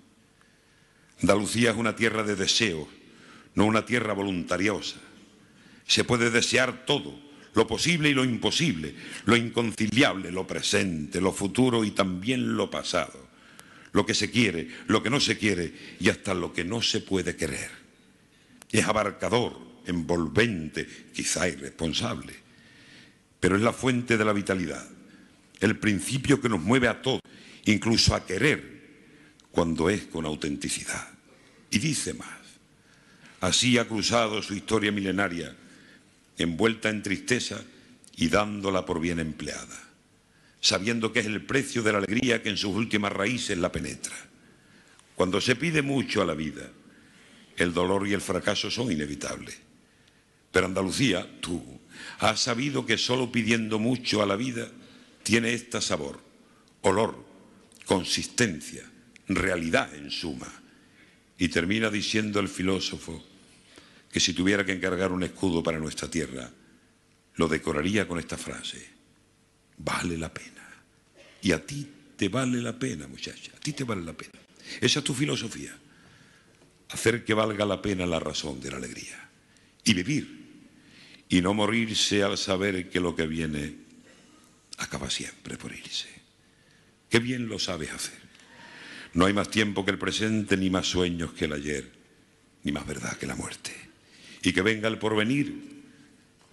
Andalucía es una tierra de deseos, no una tierra voluntariosa. Se puede desear todo, lo posible y lo imposible, lo inconciliable, lo presente, lo futuro y también lo pasado lo que se quiere, lo que no se quiere y hasta lo que no se puede querer. Es abarcador, envolvente, quizá irresponsable, pero es la fuente de la vitalidad, el principio que nos mueve a todos, incluso a querer, cuando es con autenticidad. Y dice más, así ha cruzado su historia milenaria, envuelta en tristeza y dándola por bien empleada sabiendo que es el precio de la alegría que en sus últimas raíces la penetra. Cuando se pide mucho a la vida, el dolor y el fracaso son inevitables. Pero Andalucía, tú, has sabido que solo pidiendo mucho a la vida tiene esta sabor, olor, consistencia, realidad en suma. Y termina diciendo el filósofo que si tuviera que encargar un escudo para nuestra tierra, lo decoraría con esta frase vale la pena. Y a ti te vale la pena, muchacha, a ti te vale la pena. Esa es tu filosofía, hacer que valga la pena la razón de la alegría y vivir y no morirse al saber que lo que viene acaba siempre por irse. Qué bien lo sabes hacer. No hay más tiempo que el presente, ni más sueños que el ayer, ni más verdad que la muerte. Y que venga el porvenir,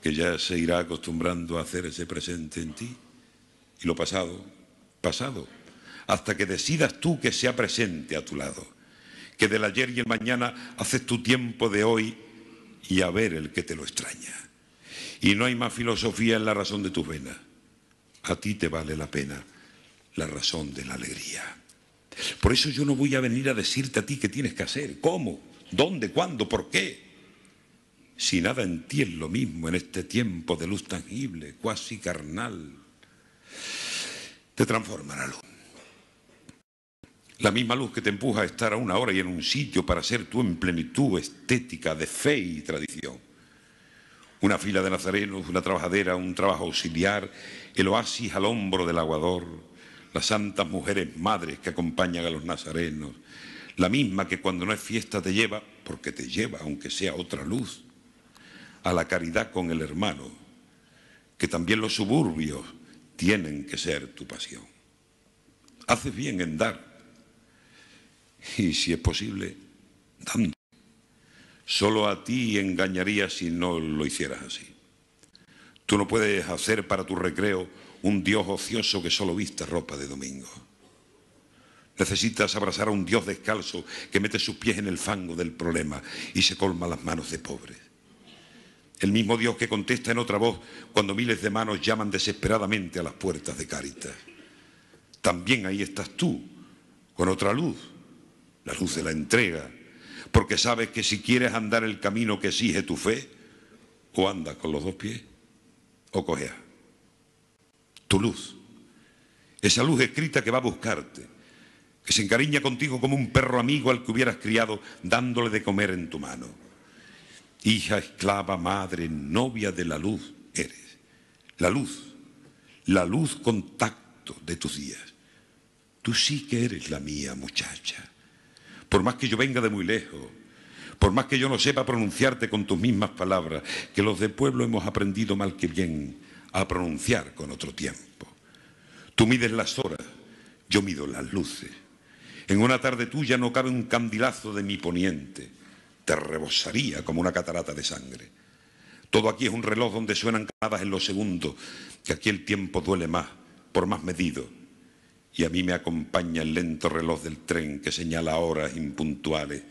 que ya se irá acostumbrando a hacer ese presente en ti. Y lo pasado, pasado, hasta que decidas tú que sea presente a tu lado, que del ayer y el mañana haces tu tiempo de hoy y a ver el que te lo extraña. Y no hay más filosofía en la razón de tus venas. A ti te vale la pena la razón de la alegría. Por eso yo no voy a venir a decirte a ti qué tienes que hacer, cómo, dónde, cuándo, por qué. Si nada en ti es lo mismo en este tiempo de luz tangible, cuasi carnal, te transforma la luz. La misma luz que te empuja a estar a una hora y en un sitio para ser tú en plenitud estética de fe y tradición. Una fila de nazarenos, una trabajadera, un trabajo auxiliar, el oasis al hombro del aguador, las santas mujeres madres que acompañan a los nazarenos, la misma que cuando no es fiesta te lleva, porque te lleva, aunque sea otra luz, a la caridad con el hermano, que también los suburbios tienen que ser tu pasión. Haces bien en dar y si es posible, dando. Solo a ti engañaría si no lo hicieras así. Tú no puedes hacer para tu recreo un Dios ocioso que solo viste ropa de domingo. Necesitas abrazar a un Dios descalzo que mete sus pies en el fango del problema y se colma las manos de pobres. El mismo Dios que contesta en otra voz cuando miles de manos llaman desesperadamente a las puertas de Cáritas. También ahí estás tú, con otra luz, la luz de la entrega, porque sabes que si quieres andar el camino que exige tu fe, o andas con los dos pies, o cojeas. Tu luz, esa luz escrita que va a buscarte, que se encariña contigo como un perro amigo al que hubieras criado dándole de comer en tu mano hija, esclava, madre, novia de la luz eres. La luz, la luz contacto de tus días. Tú sí que eres la mía, muchacha. Por más que yo venga de muy lejos, por más que yo no sepa pronunciarte con tus mismas palabras, que los del pueblo hemos aprendido mal que bien a pronunciar con otro tiempo. Tú mides las horas, yo mido las luces. En una tarde tuya no cabe un candilazo de mi poniente te rebosaría como una catarata de sangre. Todo aquí es un reloj donde suenan canadas en los segundos, que aquí el tiempo duele más, por más medido. Y a mí me acompaña el lento reloj del tren que señala horas impuntuales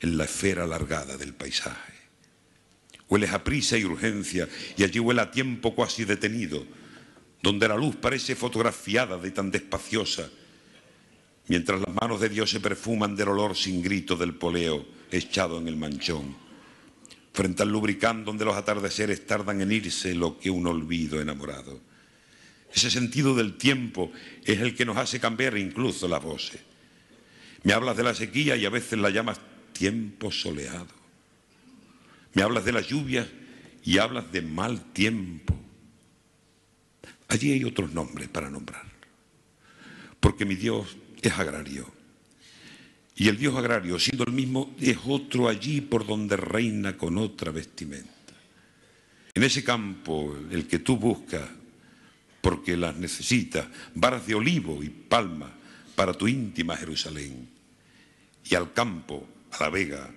en la esfera alargada del paisaje. Hueles a prisa y urgencia, y allí huele a tiempo casi detenido, donde la luz parece fotografiada de tan despaciosa, mientras las manos de Dios se perfuman del olor sin grito del poleo echado en el manchón. Frente al lubricán donde los atardeceres tardan en irse lo que un olvido enamorado. Ese sentido del tiempo es el que nos hace cambiar incluso las voces. Me hablas de la sequía y a veces la llamas tiempo soleado. Me hablas de las lluvias y hablas de mal tiempo. Allí hay otros nombres para nombrar. Porque mi Dios es agrario y el Dios agrario, siendo el mismo, es otro allí por donde reina con otra vestimenta. En ese campo, el que tú buscas, porque las necesitas, varas de olivo y palma para tu íntima Jerusalén. Y al campo, a la vega,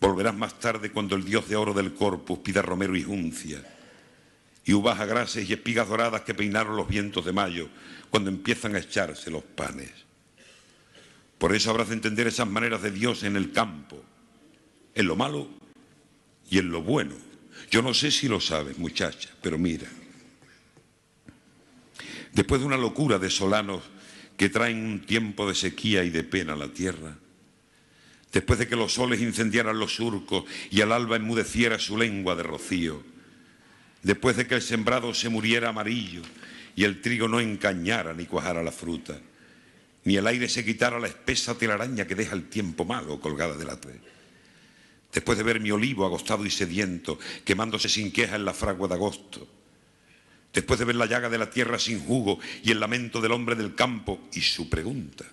volverás más tarde cuando el Dios de oro del corpus pida romero y juncia, y uvas a y espigas doradas que peinaron los vientos de mayo, cuando empiezan a echarse los panes. Por eso habrás de entender esas maneras de Dios en el campo, en lo malo y en lo bueno. Yo no sé si lo sabes, muchacha, pero mira. Después de una locura de solanos que traen un tiempo de sequía y de pena a la tierra, después de que los soles incendiaran los surcos y al alba enmudeciera su lengua de rocío, después de que el sembrado se muriera amarillo y el trigo no encañara ni cuajara la fruta, ni el aire se quitara la espesa telaraña que deja el tiempo malo colgada del atre. Después de ver mi olivo agostado y sediento, quemándose sin queja en la fragua de agosto, después de ver la llaga de la tierra sin jugo y el lamento del hombre del campo y su pregunta,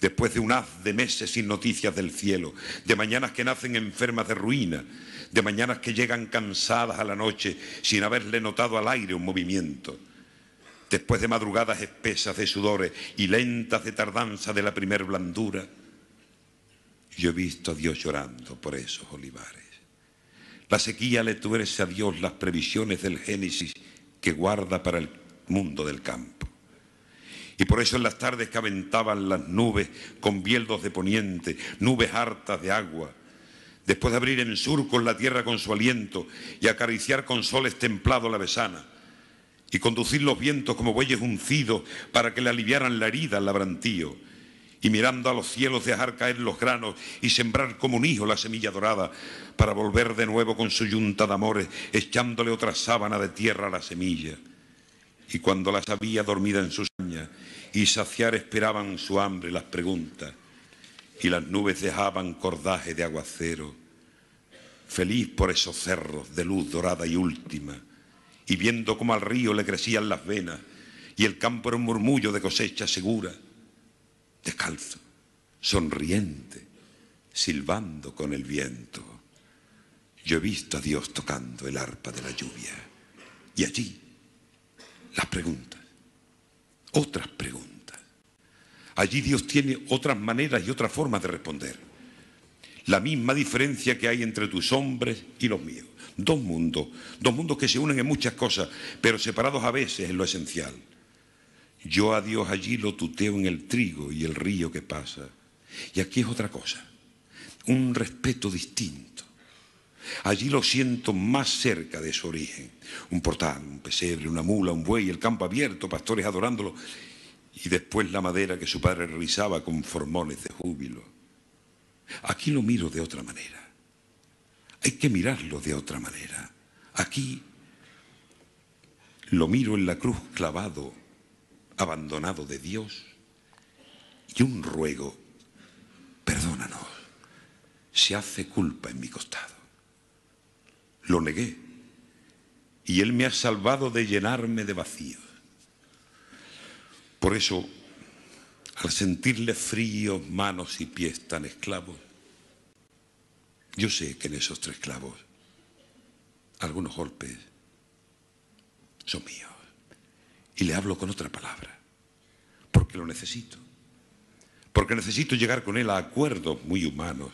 después de un haz de meses sin noticias del cielo, de mañanas que nacen enfermas de ruina, de mañanas que llegan cansadas a la noche sin haberle notado al aire un movimiento, después de madrugadas espesas de sudores y lentas de tardanza de la primer blandura, yo he visto a Dios llorando por esos olivares. La sequía le tuerce a Dios las previsiones del Génesis que guarda para el mundo del campo. Y por eso en las tardes que aventaban las nubes con bieldos de poniente, nubes hartas de agua, después de abrir en surcos la tierra con su aliento y acariciar con soles templados la besana, y conducir los vientos como bueyes uncidos para que le aliviaran la herida al labrantío, y mirando a los cielos dejar caer los granos y sembrar como un hijo la semilla dorada, para volver de nuevo con su yunta de amores, echándole otra sábana de tierra a la semilla. Y cuando las había dormida en sus añas, y saciar esperaban su hambre las preguntas, y las nubes dejaban cordaje de aguacero, feliz por esos cerros de luz dorada y última, y viendo cómo al río le crecían las venas y el campo era un murmullo de cosecha segura, descalzo, sonriente, silbando con el viento. Yo he visto a Dios tocando el arpa de la lluvia y allí las preguntas, otras preguntas. Allí Dios tiene otras maneras y otras formas de responder. La misma diferencia que hay entre tus hombres y los míos Dos mundos, dos mundos que se unen en muchas cosas, pero separados a veces en lo esencial. Yo a Dios allí lo tuteo en el trigo y el río que pasa. Y aquí es otra cosa, un respeto distinto. Allí lo siento más cerca de su origen. Un portal, un pesebre, una mula, un buey, el campo abierto, pastores adorándolo. Y después la madera que su padre realizaba con formones de júbilo. Aquí lo miro de otra manera. Hay que mirarlo de otra manera. Aquí lo miro en la cruz clavado, abandonado de Dios, y un ruego, perdónanos, se hace culpa en mi costado. Lo negué, y Él me ha salvado de llenarme de vacío. Por eso, al sentirle fríos manos y pies tan esclavos, yo sé que en esos tres clavos algunos golpes son míos. Y le hablo con otra palabra, porque lo necesito. Porque necesito llegar con él a acuerdos muy humanos,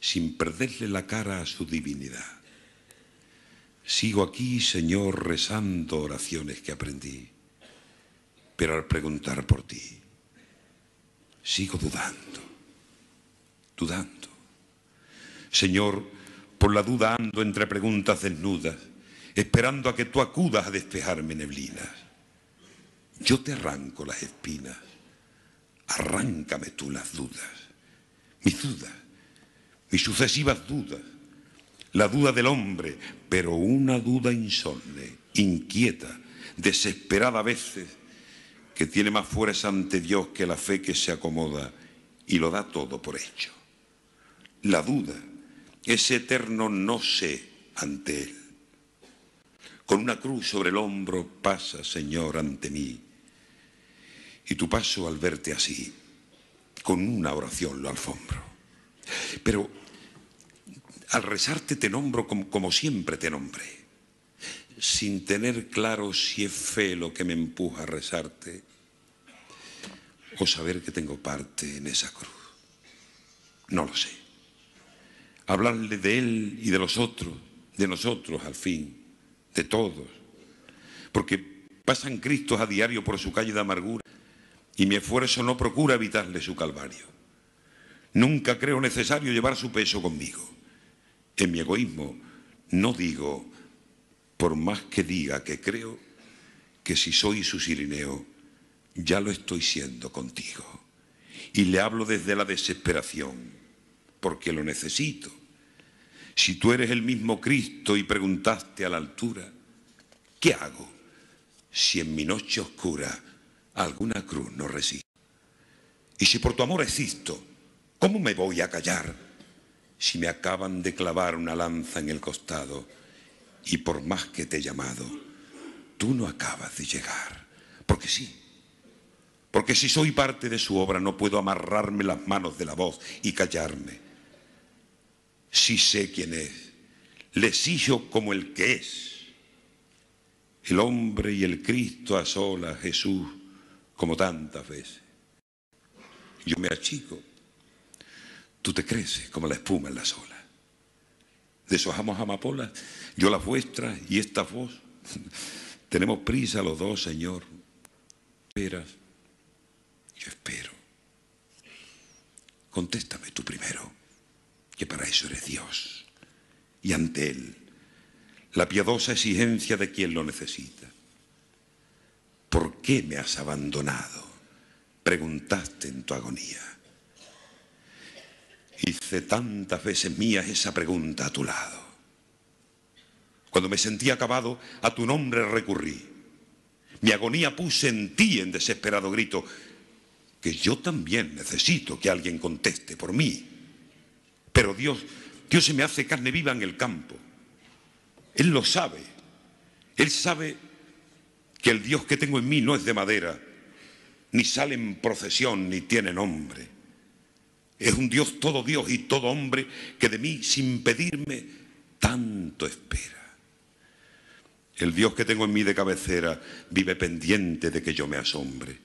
sin perderle la cara a su divinidad. Sigo aquí, Señor, rezando oraciones que aprendí, pero al preguntar por ti, sigo dudando, dudando. Señor, por la duda ando entre preguntas desnudas, esperando a que tú acudas a despejarme neblinas. Yo te arranco las espinas, arráncame tú las dudas, mis dudas, mis sucesivas dudas, la duda del hombre, pero una duda insolne, inquieta, desesperada a veces, que tiene más fuerza ante Dios que la fe que se acomoda y lo da todo por hecho. La duda ese eterno no sé ante Él. Con una cruz sobre el hombro pasa, Señor, ante mí. Y tu paso al verte así, con una oración lo alfombro. Pero al rezarte te nombro como, como siempre te nombré, sin tener claro si es fe lo que me empuja a rezarte o saber que tengo parte en esa cruz. No lo sé hablarle de Él y de los otros, de nosotros al fin, de todos. Porque pasan Cristos a diario por su calle de amargura y mi esfuerzo no procura evitarle su calvario. Nunca creo necesario llevar su peso conmigo. En mi egoísmo no digo, por más que diga que creo, que si soy su sirineo, ya lo estoy siendo contigo. Y le hablo desde la desesperación, porque lo necesito. Si tú eres el mismo Cristo y preguntaste a la altura, ¿qué hago si en mi noche oscura alguna cruz no resiste? Y si por tu amor existo, ¿cómo me voy a callar si me acaban de clavar una lanza en el costado y por más que te he llamado, tú no acabas de llegar? Porque sí, porque si soy parte de su obra no puedo amarrarme las manos de la voz y callarme. Si sé quién es. Le sigo como el que es. El hombre y el Cristo a solas, Jesús, como tantas veces. Yo me achico. Tú te creces como la espuma en la sola. Deshojamos amapolas, yo la vuestras y esta voz. Tenemos prisa los dos, Señor. Esperas. Yo espero. Contéstame tú primero que para eso eres Dios. Y ante Él, la piadosa exigencia de quien lo necesita. ¿Por qué me has abandonado? Preguntaste en tu agonía. Hice tantas veces mías esa pregunta a tu lado. Cuando me sentí acabado, a tu nombre recurrí. Mi agonía puse en ti en desesperado grito, que yo también necesito que alguien conteste por mí. Pero Dios, Dios se me hace carne viva en el campo. Él lo sabe. Él sabe que el Dios que tengo en mí no es de madera, ni sale en procesión, ni tiene nombre. Es un Dios todo Dios y todo hombre que de mí, sin pedirme, tanto espera. El Dios que tengo en mí de cabecera vive pendiente de que yo me asombre,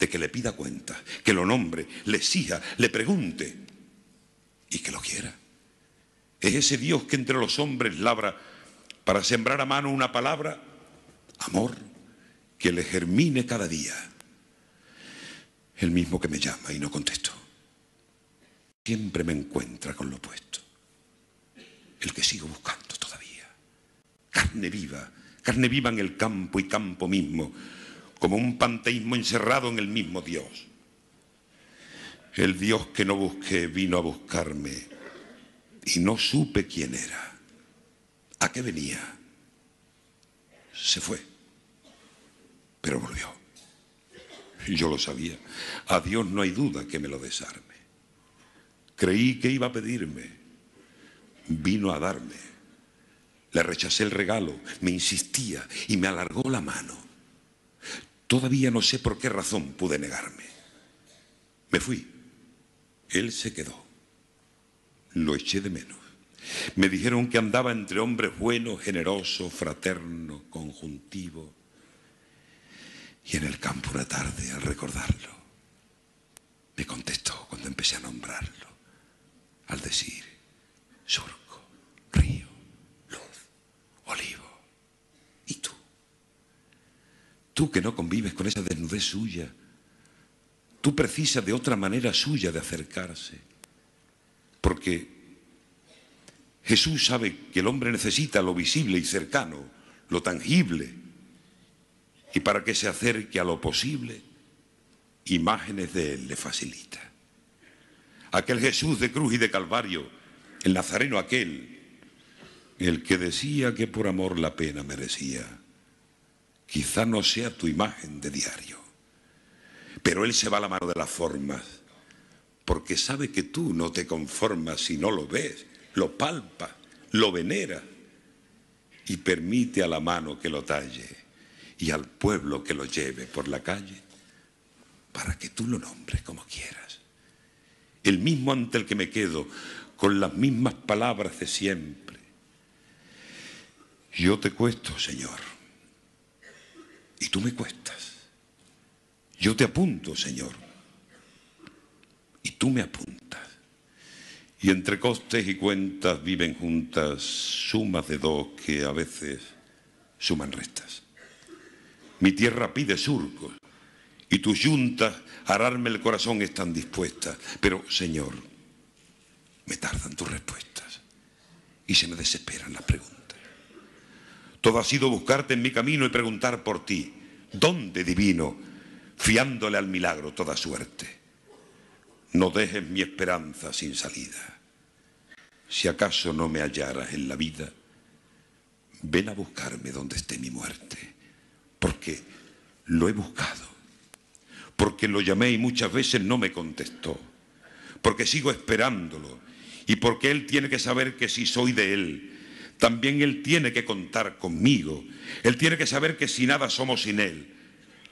de que le pida cuenta, que lo nombre, le exija, le pregunte y que lo quiera. Es ese Dios que entre los hombres labra para sembrar a mano una palabra, amor, que le germine cada día. El mismo que me llama y no contesto. Siempre me encuentra con lo opuesto. El que sigo buscando todavía. Carne viva, carne viva en el campo y campo mismo, como un panteísmo encerrado en el mismo Dios. El Dios que no busqué vino a buscarme y no supe quién era. ¿A qué venía? Se fue, pero volvió. Yo lo sabía. A Dios no hay duda que me lo desarme. Creí que iba a pedirme. Vino a darme. Le rechacé el regalo, me insistía y me alargó la mano. Todavía no sé por qué razón pude negarme. Me fui él se quedó. Lo eché de menos. Me dijeron que andaba entre hombres buenos, generosos, fraternos, conjuntivos. Y en el campo una tarde, al recordarlo, me contestó cuando empecé a nombrarlo, al decir, surco, río, luz, olivo. ¿Y tú? Tú que no convives con esa desnudez suya, tú precisas de otra manera suya de acercarse. Porque Jesús sabe que el hombre necesita lo visible y cercano, lo tangible. Y para que se acerque a lo posible, imágenes de él le facilita. Aquel Jesús de cruz y de Calvario, el nazareno aquel, el que decía que por amor la pena merecía, quizá no sea tu imagen de diario. Pero él se va a la mano de las formas, porque sabe que tú no te conformas si no lo ves, lo palpas, lo veneras, y permite a la mano que lo talle y al pueblo que lo lleve por la calle, para que tú lo nombres como quieras. El mismo ante el que me quedo, con las mismas palabras de siempre. Yo te cuesto, Señor, y tú me cuestas. Yo te apunto, Señor. Y tú me apuntas. Y entre costes y cuentas viven juntas sumas de dos que a veces suman restas. Mi tierra pide surcos y tus yuntas a ararme el corazón están dispuestas. Pero, Señor, me tardan tus respuestas y se me desesperan las preguntas. Todo ha sido buscarte en mi camino y preguntar por ti. ¿Dónde, divino? fiándole al milagro toda suerte. No dejes mi esperanza sin salida. Si acaso no me hallaras en la vida, ven a buscarme donde esté mi muerte, porque lo he buscado, porque lo llamé y muchas veces no me contestó, porque sigo esperándolo y porque Él tiene que saber que si soy de Él, también Él tiene que contar conmigo, Él tiene que saber que si nada somos sin Él,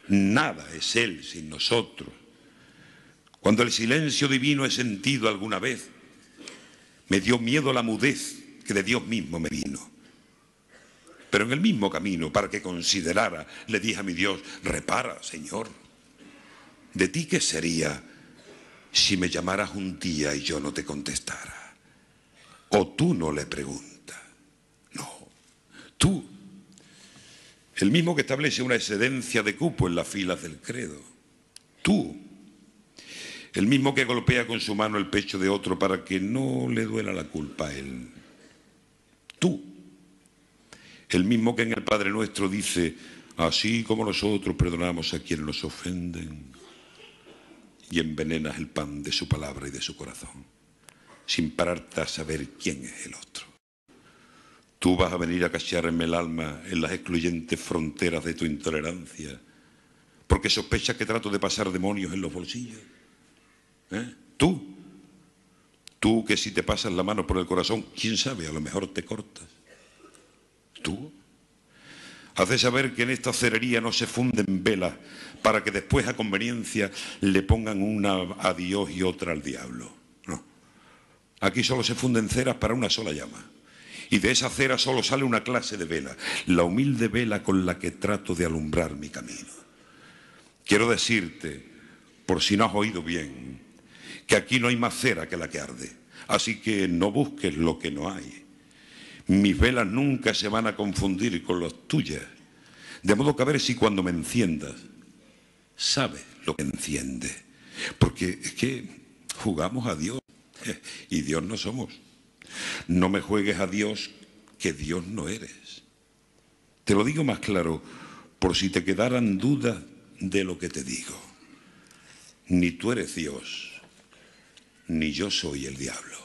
Nada es Él sin nosotros. Cuando el silencio divino he sentido alguna vez, me dio miedo la mudez que de Dios mismo me vino. Pero en el mismo camino, para que considerara, le dije a mi Dios, repara, Señor, ¿de ti qué sería si me llamaras un día y yo no te contestara? O tú no le preguntas. No, tú el mismo que establece una excedencia de cupo en las filas del credo. Tú. El mismo que golpea con su mano el pecho de otro para que no le duela la culpa a él. Tú. El mismo que en el Padre Nuestro dice, así como nosotros perdonamos a quienes nos ofenden y envenenas el pan de su palabra y de su corazón, sin pararte a saber quién es el otro. Tú vas a venir a cacharme el alma en las excluyentes fronteras de tu intolerancia, porque sospechas que trato de pasar demonios en los bolsillos. ¿Eh? Tú, tú que si te pasas la mano por el corazón, quién sabe, a lo mejor te cortas. Tú. ¿Haces saber que en esta cerería no se funden velas para que después a conveniencia le pongan una a Dios y otra al diablo. No. Aquí solo se funden ceras para una sola llama y de esa cera solo sale una clase de vela, la humilde vela con la que trato de alumbrar mi camino. Quiero decirte, por si no has oído bien, que aquí no hay más cera que la que arde, así que no busques lo que no hay. Mis velas nunca se van a confundir con las tuyas, de modo que a ver si cuando me enciendas, sabes lo que enciende, porque es que jugamos a Dios y Dios no somos. No me juegues a Dios, que Dios no eres. Te lo digo más claro, por si te quedaran dudas de lo que te digo. Ni tú eres Dios, ni yo soy el diablo.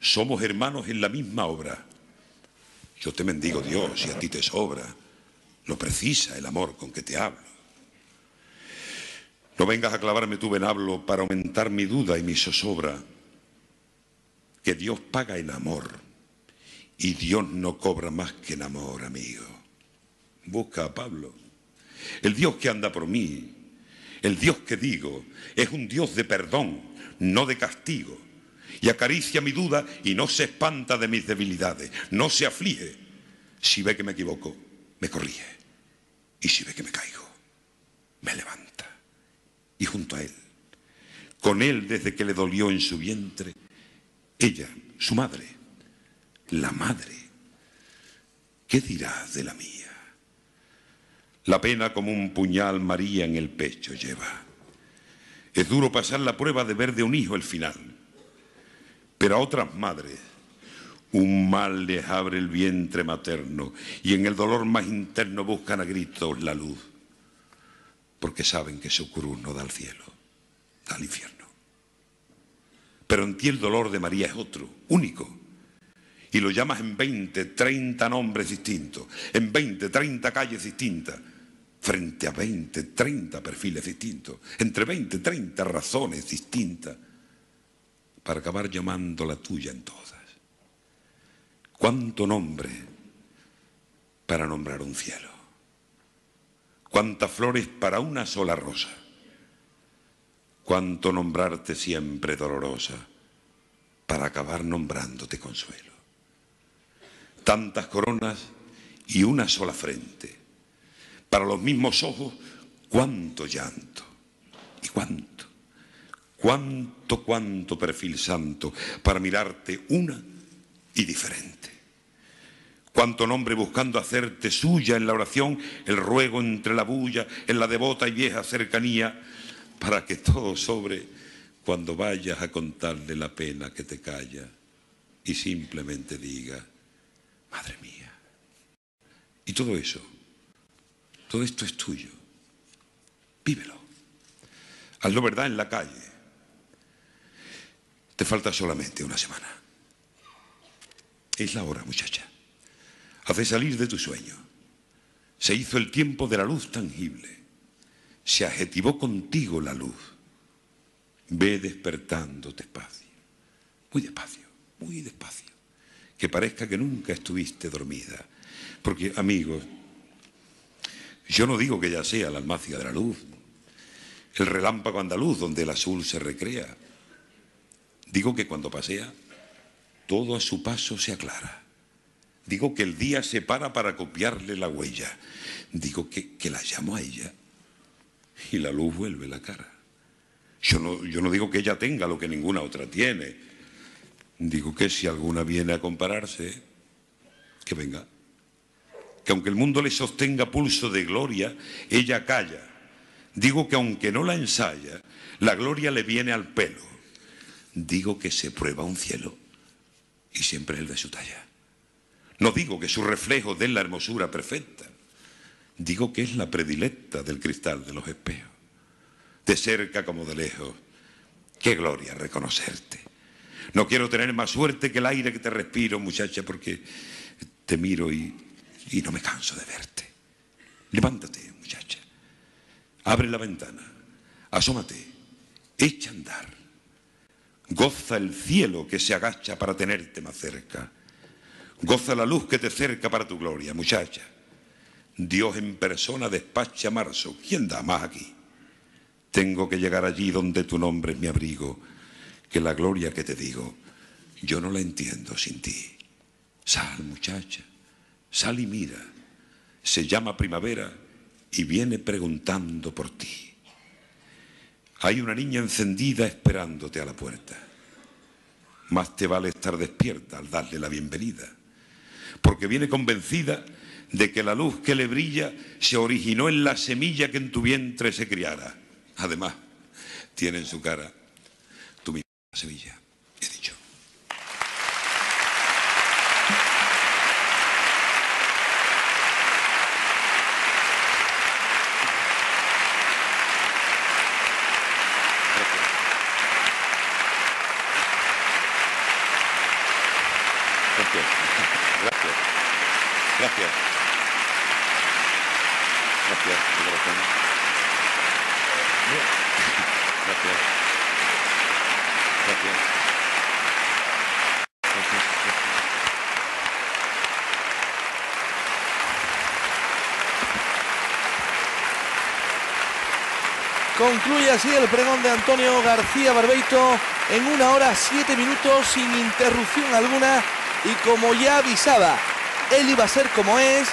Somos hermanos en la misma obra. Yo te bendigo Dios y a ti te sobra. Lo precisa el amor con que te hablo. No vengas a clavarme tu venablo para aumentar mi duda y mi zozobra que Dios paga en amor y Dios no cobra más que en amor, amigo. Busca a Pablo. El Dios que anda por mí, el Dios que digo, es un Dios de perdón, no de castigo. Y acaricia mi duda y no se espanta de mis debilidades, no se aflige. Si ve que me equivoco, me corrige. Y si ve que me caigo, me levanta. Y junto a Él, con Él desde que le dolió en su vientre, ella, su madre, la madre, ¿qué dirá de la mía? La pena como un puñal María en el pecho lleva. Es duro pasar la prueba de ver de un hijo el final. Pero a otras madres un mal les abre el vientre materno y en el dolor más interno buscan a gritos la luz, porque saben que su cruz no da al cielo, da al infierno. Pero en ti el dolor de María es otro, único. Y lo llamas en 20, 30 nombres distintos, en 20, 30 calles distintas, frente a 20, 30 perfiles distintos, entre 20, 30 razones distintas, para acabar llamando la tuya en todas. ¿Cuánto nombre para nombrar un cielo? ¿Cuántas flores para una sola rosa? cuánto nombrarte siempre dolorosa, para acabar nombrándote consuelo. Tantas coronas y una sola frente, para los mismos ojos, cuánto llanto y cuánto, cuánto, cuánto perfil santo para mirarte una y diferente. Cuánto nombre buscando hacerte suya en la oración, el ruego entre la bulla, en la devota y vieja cercanía, para que todo sobre cuando vayas a contarle la pena que te calla y simplemente diga, madre mía. Y todo eso, todo esto es tuyo. Vívelo. Hazlo verdad en la calle. Te falta solamente una semana. Es la hora, muchacha. Hace salir de tu sueño. Se hizo el tiempo de la luz tangible se adjetivó contigo la luz. Ve despertándote despacio, muy despacio, muy despacio, que parezca que nunca estuviste dormida. Porque, amigos, yo no digo que ya sea la almacia de la luz, el relámpago andaluz donde el azul se recrea. Digo que cuando pasea, todo a su paso se aclara. Digo que el día se para para copiarle la huella. Digo que la llamo a ella y la luz vuelve la cara. Yo no, yo no digo que ella tenga lo que ninguna otra tiene. Digo que si alguna viene a compararse, que venga. Que aunque el mundo le sostenga pulso de gloria, ella calla. Digo que aunque no la ensaya, la gloria le viene al pelo. Digo que se prueba un cielo y siempre el de su talla. No digo que su reflejo dé la hermosura perfecta. Digo que es la predilecta del cristal de los espejos. De cerca como de lejos. Qué gloria reconocerte. No quiero tener más suerte que el aire que te respiro, muchacha, porque te miro y, no me canso de verte. Levántate, muchacha. Abre la ventana. Asómate. Echa a andar. Goza el cielo que se agacha para tenerte más cerca. Goza la luz que te cerca para tu gloria, muchacha. Dios en persona despacha a marzo. ¿Quién da más aquí? Tengo que llegar allí donde tu nombre es mi abrigo, que la gloria que te digo, yo no la entiendo sin ti. Sal, muchacha, sal y mira. Se llama primavera y viene preguntando por ti. Hay una niña encendida esperándote a la puerta. Más te vale estar despierta al darle la bienvenida, porque viene convencida de que la luz que le brilla se originó en la semilla que en tu vientre se criara. Además, tiene en su cara tu misma semilla. concluye así el pregón de Antonio García Barbeito en una hora siete minutos sin interrupción alguna y como ya avisaba, él iba a ser como es,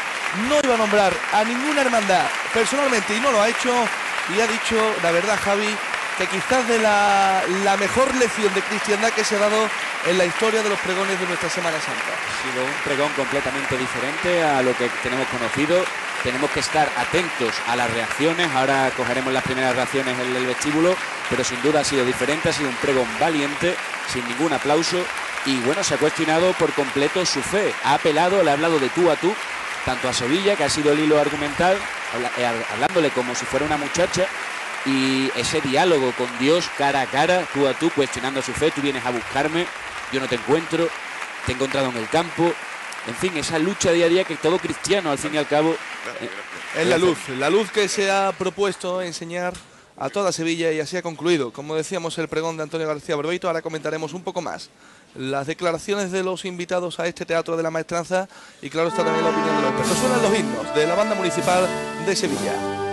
no iba a nombrar a ninguna hermandad personalmente y no lo ha hecho y ha dicho la verdad Javi que quizás de la, la mejor lección de cristiandad que se ha dado en la historia de los pregones de nuestra Semana Santa. Ha sido un pregón completamente diferente a lo que tenemos conocido tenemos que estar atentos a las reacciones. Ahora cogeremos las primeras reacciones en el vestíbulo, pero sin duda ha sido diferente, ha sido un pregón valiente, sin ningún aplauso. Y bueno, se ha cuestionado por completo su fe. Ha apelado, le ha hablado de tú a tú, tanto a Sevilla, que ha sido el hilo argumental, eh, hablándole como si fuera una muchacha, y ese diálogo con Dios cara a cara, tú a tú, cuestionando su fe, tú vienes a buscarme, yo no te encuentro, te he encontrado en el campo, en fin, esa lucha día a día que todo cristiano, al fin y al cabo... Es la luz, la luz que se ha propuesto enseñar a toda Sevilla y así ha concluido. Como decíamos, el pregón de Antonio García Barbeito, ahora comentaremos un poco más las declaraciones de los invitados a este Teatro de la Maestranza y claro está también la opinión de los expertos. los himnos de la banda municipal de Sevilla.